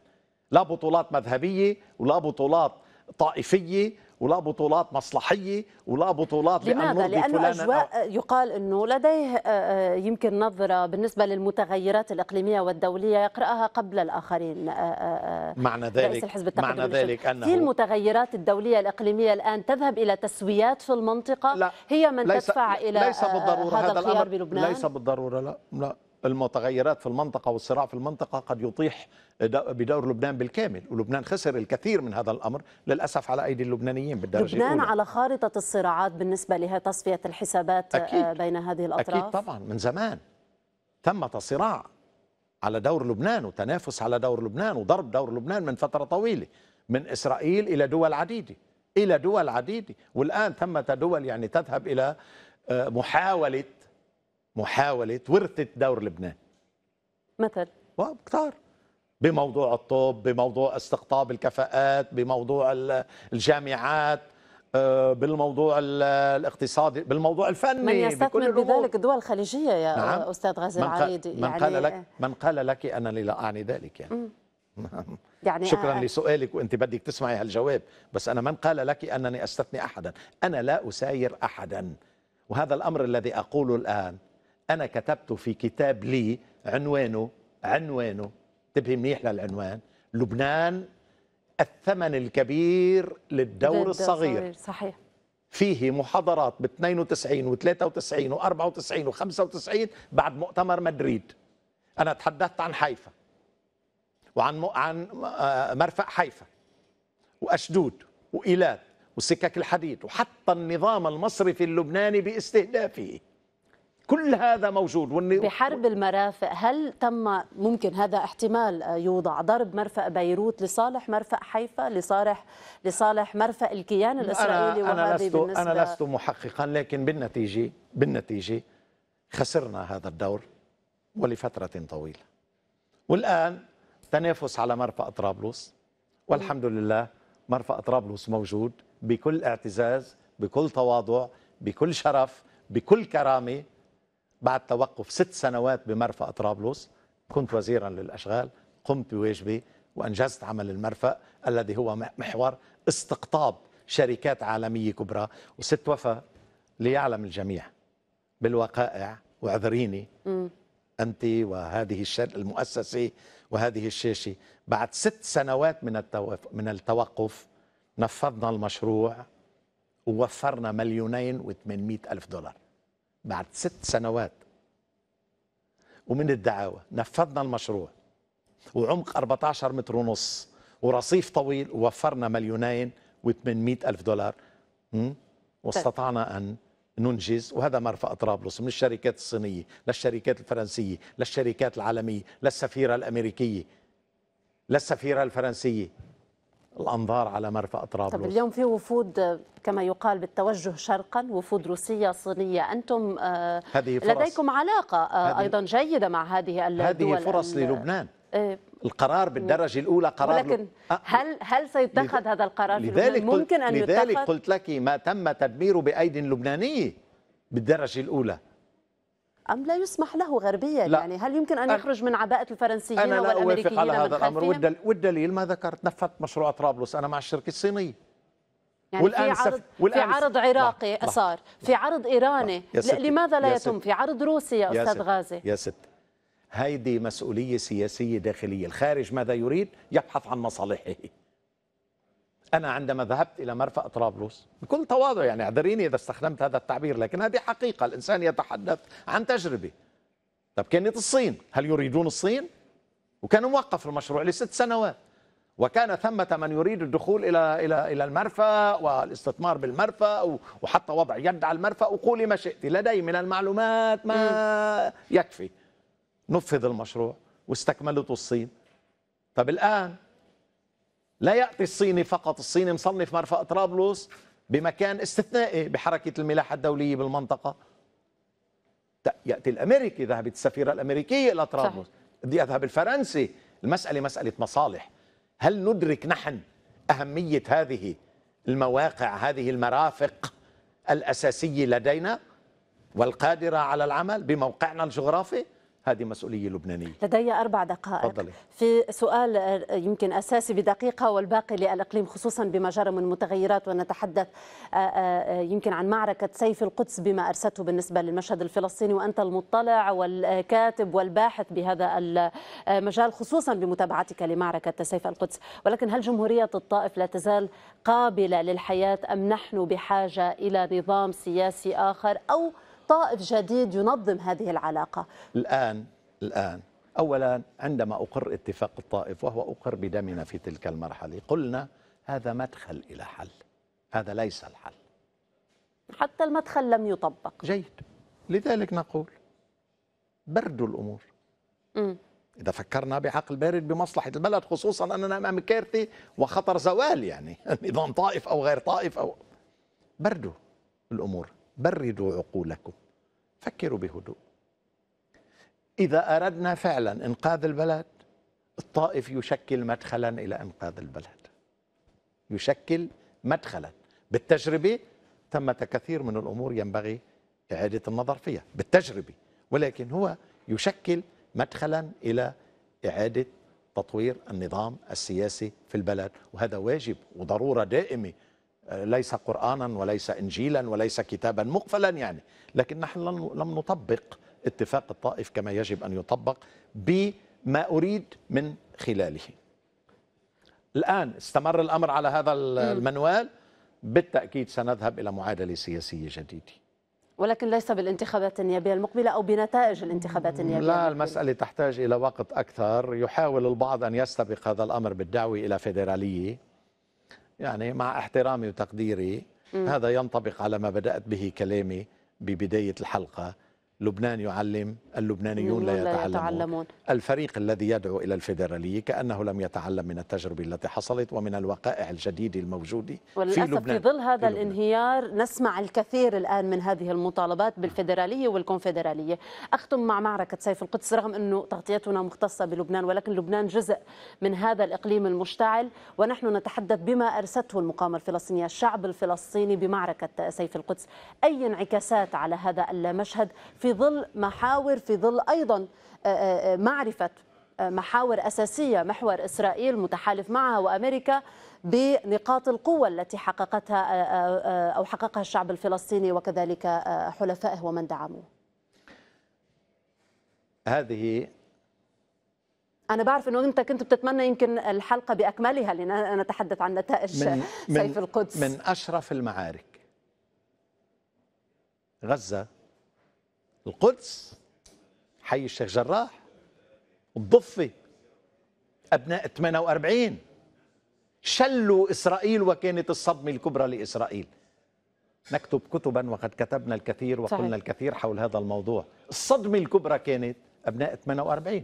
لا بطولات مذهبية ولا بطولات طائفية ولا بطولات مصلحيه ولا بطولات لماذا؟ لانه اجواء يقال انه لديه آه، آه، يمكن نظره بالنسبه للمتغيرات الاقليميه والدوليه يقراها قبل الاخرين آه، معنى ذلك رئيس الحزب معنى ذلك انه في المتغيرات الدوليه الاقليميه الان تذهب الى تسويات في المنطقه لا هي من ليس تدفع الى ليس بالضروره هذا, هذا الخيار الأمر بلبنان ليس بالضروره لا لا المتغيرات في المنطقة والصراع في المنطقة قد يطيح بدور لبنان بالكامل ولبنان خسر الكثير من هذا الأمر للأسف على أيدي اللبنانيين بالدرجة لبنان الأولى. على خارطة الصراعات بالنسبة لها تصفية الحسابات آه، أكيد. بين هذه الأطراف أكيد طبعا من زمان ثمة صراع على دور لبنان وتنافس على دور لبنان وضرب دور لبنان من فترة طويلة من إسرائيل إلى دول عديدة إلى دول عديدة والآن ثمة دول يعني تذهب إلى آه، محاولة محاولة ورثة دور لبنان مثل وكتار بموضوع الطب بموضوع استقطاب الكفاءات بموضوع الجامعات آه، بالموضوع الاقتصادي بالموضوع الفني من يستثمر بذلك دول خليجية يا نعم. أستاذ غازي من العريضي من يعني قال لك من قال لك أنني لا أعني ذلك يعني, [laughs] يعني شكرا آه،, آه. لسؤالك وانت بدك تسمعي هالجواب بس انا من قال لك انني استثني احدا انا لا اساير احدا وهذا الامر الذي اقوله الان أنا كتبته في كتاب لي عنوانه عنوانه انتبهي منيح للعنوان لبنان الثمن الكبير للدور الصغير صحيح فيه محاضرات ب 92 و 93 و 94 و 95 بعد مؤتمر مدريد أنا تحدثت عن حيفا وعن عن آه، مرفأ حيفا وأشدود وإيلات وسكك الحديد وحتى النظام المصرفي اللبناني باستهدافه كل هذا موجود بحرب المرافق هل تم ممكن هذا احتمال يوضع ضرب مرفأ بيروت لصالح مرفأ حيفا لصالح لصالح مرفأ الكيان الاسرائيلي أنا وهذه أنا لست بالنسبة انا لست محققا لكن بالنتيجه بالنتيجه خسرنا هذا الدور ولفتره طويله والان تنافس على مرفأ طرابلس والحمد لله مرفأ طرابلس موجود بكل اعتزاز بكل تواضع بكل شرف بكل كرامه بعد توقف ست سنوات بمرفأ طرابلس كنت وزيرا للأشغال قمت بواجبي وأنجزت عمل المرفأ الذي هو محور استقطاب شركات عالمية كبرى وست وفاء ليعلم الجميع بالوقائع واعذريني أنت وهذه المؤسسة وهذه الشاشة بعد ست سنوات من من التوقف نفذنا المشروع ووفرنا مليونين و ألف دولار بعد ست سنوات ومن الدعاوى نفذنا المشروع وعمق 14 متر ونص ورصيف طويل ووفرنا مليونين و800 ألف دولار واستطعنا أن ننجز وهذا مرفأ طرابلس من الشركات الصينية للشركات الفرنسية للشركات العالمية للسفيرة الأمريكية للسفيرة الفرنسية الانظار على مرفأ طرابلس طب اليوم في وفود كما يقال بالتوجه شرقا وفود روسيه صينيه انتم آه، هذه فرص. لديكم علاقه آه، هذه ايضا جيده مع هذه الدول هذه فرص للبنان آه، القرار بالدرجه الاولى قرار ولكن هل هل سيتخذ لذ... هذا القرار لذلك ممكن ان لذلك يتخذ لذلك قلت لك ما تم تدميره بايد لبنانيه بالدرجه الاولى أم لا يسمح له غربيا لا. يعني هل يمكن أن يخرج من عباءة الفرنسيين أنا لا أوافق على هذا الأمر والدليل, والدليل ما ذكرت نفذت مشروع طرابلس أنا مع الشركة الصينية يعني والآن في عرض, سف... والآن في عرض عراقي لا. صار في عرض إيراني لا. لا. لماذا لا يتم في عرض روسي يا, أستاذ ست. غازي يا ست هذه مسؤولية سياسية داخلية الخارج ماذا يريد يبحث عن مصالحه أنا عندما ذهبت إلى مرفأ طرابلس بكل تواضع يعني اعذريني إذا استخدمت هذا التعبير لكن هذه حقيقة الإنسان يتحدث عن تجربة طب كانت الصين هل يريدون الصين؟ وكان موقف المشروع لست سنوات وكان ثمة من يريد الدخول إلى إلى إلى المرفأ والاستثمار بالمرفأ وحتى وضع يد على المرفأ وقولي ما شئت لدي من المعلومات ما يكفي نفذ المشروع واستكملته الصين طب الآن لا يأتي الصيني فقط الصيني مصنف مرفأ طرابلس بمكان استثنائي بحركة الملاحة الدولية بالمنطقة يأتي الأمريكي ذهبت السفيرة الأمريكية إلى طرابلس بدي أذهب الفرنسي المسألة مسألة مصالح هل ندرك نحن أهمية هذه المواقع هذه المرافق الأساسية لدينا والقادرة على العمل بموقعنا الجغرافي هذه مسؤوليه لبنانيه لدي اربع دقائق فضلي. في سؤال آه، يمكن اساسي بدقيقه والباقي للاقليم خصوصا بما جرى من متغيرات ونتحدث آه، آه، يمكن عن معركه سيف القدس بما ارسته بالنسبه للمشهد الفلسطيني وانت المطلع والكاتب والباحث بهذا المجال خصوصا بمتابعتك لمعركه سيف القدس ولكن هل جمهوريه الطائف لا تزال قابله للحياه ام نحن بحاجه الى نظام سياسي اخر او طائف جديد ينظم هذه العلاقة الآن الآن أولا عندما أقر اتفاق الطائف وهو أقر بدمنا في تلك المرحلة قلنا هذا مدخل إلى حل هذا ليس الحل حتى المدخل لم يطبق جيد لذلك نقول بردوا الأمور م. إذا فكرنا بعقل بارد بمصلحة البلد خصوصا أننا أمام كارثة وخطر زوال يعني [laughs] نظام طائف أو غير طائف أو بردوا الأمور بردوا عقولكم فكروا بهدوء إذا أردنا فعلا إنقاذ البلد الطائف يشكل مدخلا إلى إنقاذ البلد يشكل مدخلا بالتجربة ثمة كثير من الأمور ينبغي إعادة النظر فيها بالتجربة ولكن هو يشكل مدخلا إلى إعادة تطوير النظام السياسي في البلد وهذا واجب وضرورة دائمة ليس قرانا وليس انجيلا وليس كتابا مقفلا يعني لكن نحن لم نطبق اتفاق الطائف كما يجب ان يطبق بما اريد من خلاله الان استمر الامر على هذا المنوال بالتاكيد سنذهب الى معادله سياسيه جديده ولكن ليس بالانتخابات النيابية المقبلة أو بنتائج الانتخابات النيابية لا المقبلة. المسألة تحتاج إلى وقت أكثر يحاول البعض أن يستبق هذا الأمر بالدعوة إلى فيدرالية يعني مع احترامي وتقديري هذا ينطبق على ما بدأت به كلامي ببداية الحلقة لبنان يعلم اللبنانيون لا يتعلمون. يتعلمون الفريق الذي يدعو إلى الفيدرالية كأنه لم يتعلم من التجربة التي حصلت ومن الوقائع الجديدة الموجودة وللأسف في, لبنان. في ظل هذا في الانهيار نسمع الكثير الآن من هذه المطالبات بالفيدرالية والكونفدرالية أختم مع معركة سيف القدس رغم أنه تغطيتنا مختصة بلبنان ولكن لبنان جزء من هذا الإقليم المشتعل ونحن نتحدث بما أرسته المقاومة الفلسطينية الشعب الفلسطيني بمعركة سيف القدس أي انعكاسات على هذا المشهد في في ظل محاور في ظل أيضا آه، آه، آه، معرفة محاور أساسية محور إسرائيل متحالف معها وأمريكا بنقاط القوة التي حققتها أو حققها الشعب الفلسطيني وكذلك حلفائه ومن دعموه هذه أنا بعرف أنه أنت كنت بتتمنى يمكن الحلقة بأكملها لنتحدث عن نتائج من سيف القدس من أشرف المعارك غزة القدس حي الشيخ جراح الضفة أبناء 48 شلوا إسرائيل وكانت الصدمة الكبرى لإسرائيل نكتب كتبا وقد كتبنا الكثير وقلنا صحيح. الكثير حول هذا الموضوع الصدمة الكبرى كانت أبناء 48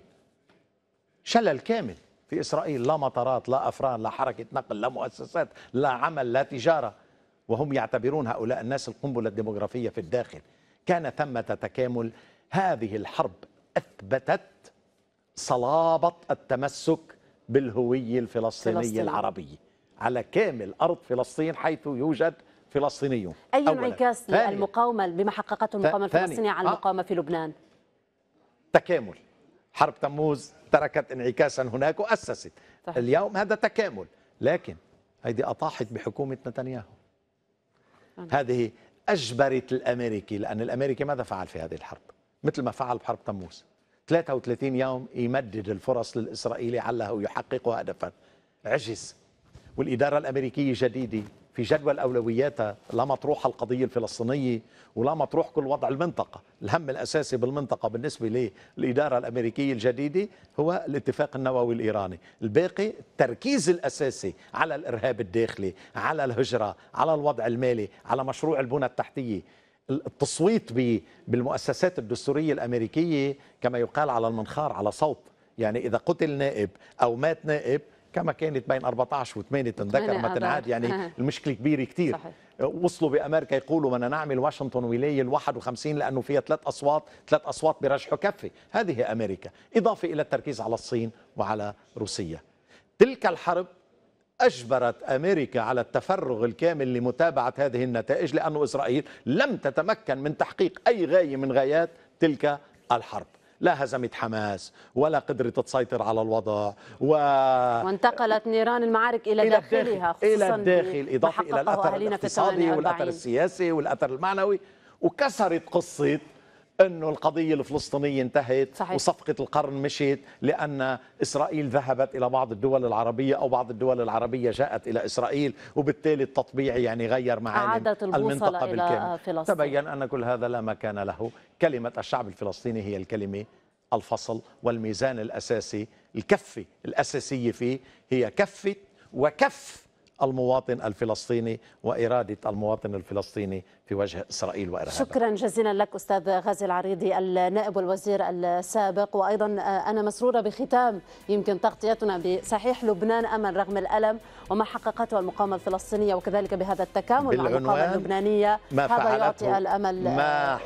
شلل كامل في إسرائيل لا مطارات لا أفران لا حركة نقل لا مؤسسات لا عمل لا تجارة وهم يعتبرون هؤلاء الناس القنبلة الديمغرافية في الداخل كان ثمة تكامل هذه الحرب أثبتت صلابة التمسك بالهوية الفلسطينية فلسطين. العربية على كامل أرض فلسطين حيث يوجد فلسطينيون أي انعكاس للمقاومة بما حققته المقاومة الفلسطينية على آه. المقاومة في لبنان تكامل حرب تموز تركت انعكاسا هناك وأسست صح. اليوم هذا تكامل لكن هذه أطاحت بحكومة نتنياهو نعم. هذه أجبرت الأمريكي لأن الأمريكي ماذا فعل في هذه الحرب مثل ما فعل بحرب تموز 33 يوم يمدد الفرص للإسرائيلي علّه يحقق هدفا عجز والإدارة الأمريكية جديدة في جدول أولوياتها لا مطروح القضية الفلسطينية ولا مطروح كل وضع المنطقة الهم الأساسي بالمنطقة بالنسبة للإدارة الأمريكية الجديدة هو الاتفاق النووي الإيراني الباقي التركيز الأساسي على الإرهاب الداخلي على الهجرة على الوضع المالي على مشروع البنى التحتية التصويت بالمؤسسات الدستورية الأمريكية كما يقال على المنخار على صوت يعني إذا قتل نائب أو مات نائب كما كانت بين 14 و8 تنذكر ما تنعاد يعني [laughs] المشكله كبيره كثير وصلوا بامريكا يقولوا بدنا نعمل واشنطن ولايه ال 51 لانه فيها ثلاث اصوات ثلاث اصوات بيرجحوا كفه هذه امريكا اضافه الى التركيز على الصين وعلى روسيا تلك الحرب أجبرت أمريكا على التفرغ الكامل لمتابعة هذه النتائج لأن إسرائيل لم تتمكن من تحقيق أي غاية من غايات تلك الحرب لا هزمت حماس ولا قدرت تسيطر على الوضع و... وانتقلت نيران المعارك إلى, إلى داخلها خصوصا إلى الداخل إضافة إلى الأثر الاقتصادي والأثر السياسي والأثر المعنوي وكسرت قصة انه القضيه الفلسطينيه انتهت صحيح. وصفقه القرن مشيت لان اسرائيل ذهبت الى بعض الدول العربيه او بعض الدول العربيه جاءت الى اسرائيل وبالتالي التطبيع يعني غير معالم المنطقه إلى بالكامل فلسطين. تبين ان كل هذا لا مكان له كلمه الشعب الفلسطيني هي الكلمه الفصل والميزان الاساسي الكفه الاساسيه فيه هي كفه وكف المواطن الفلسطيني وإرادة المواطن الفلسطيني في وجه إسرائيل وإرهابها شكرا جزيلا لك أستاذ غازي العريضي النائب والوزير السابق وأيضا آه، أنا مسرورة بختام يمكن تغطيتنا بصحيح لبنان أمل رغم الألم وما حققته المقاومة الفلسطينية وكذلك بهذا التكامل مع المقاومة اللبنانية ما هذا يعطي الأمل آه،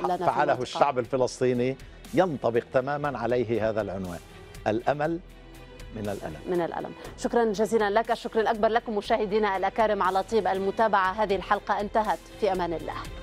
ما لنا فعله الشعب الفلسطيني ينطبق تماما عليه هذا العنوان الأمل من الألم من الألم شكرا جزيلا لك الشكر الأكبر لكم مشاهدينا الأكارم على طيب المتابعة هذه الحلقة انتهت في أمان الله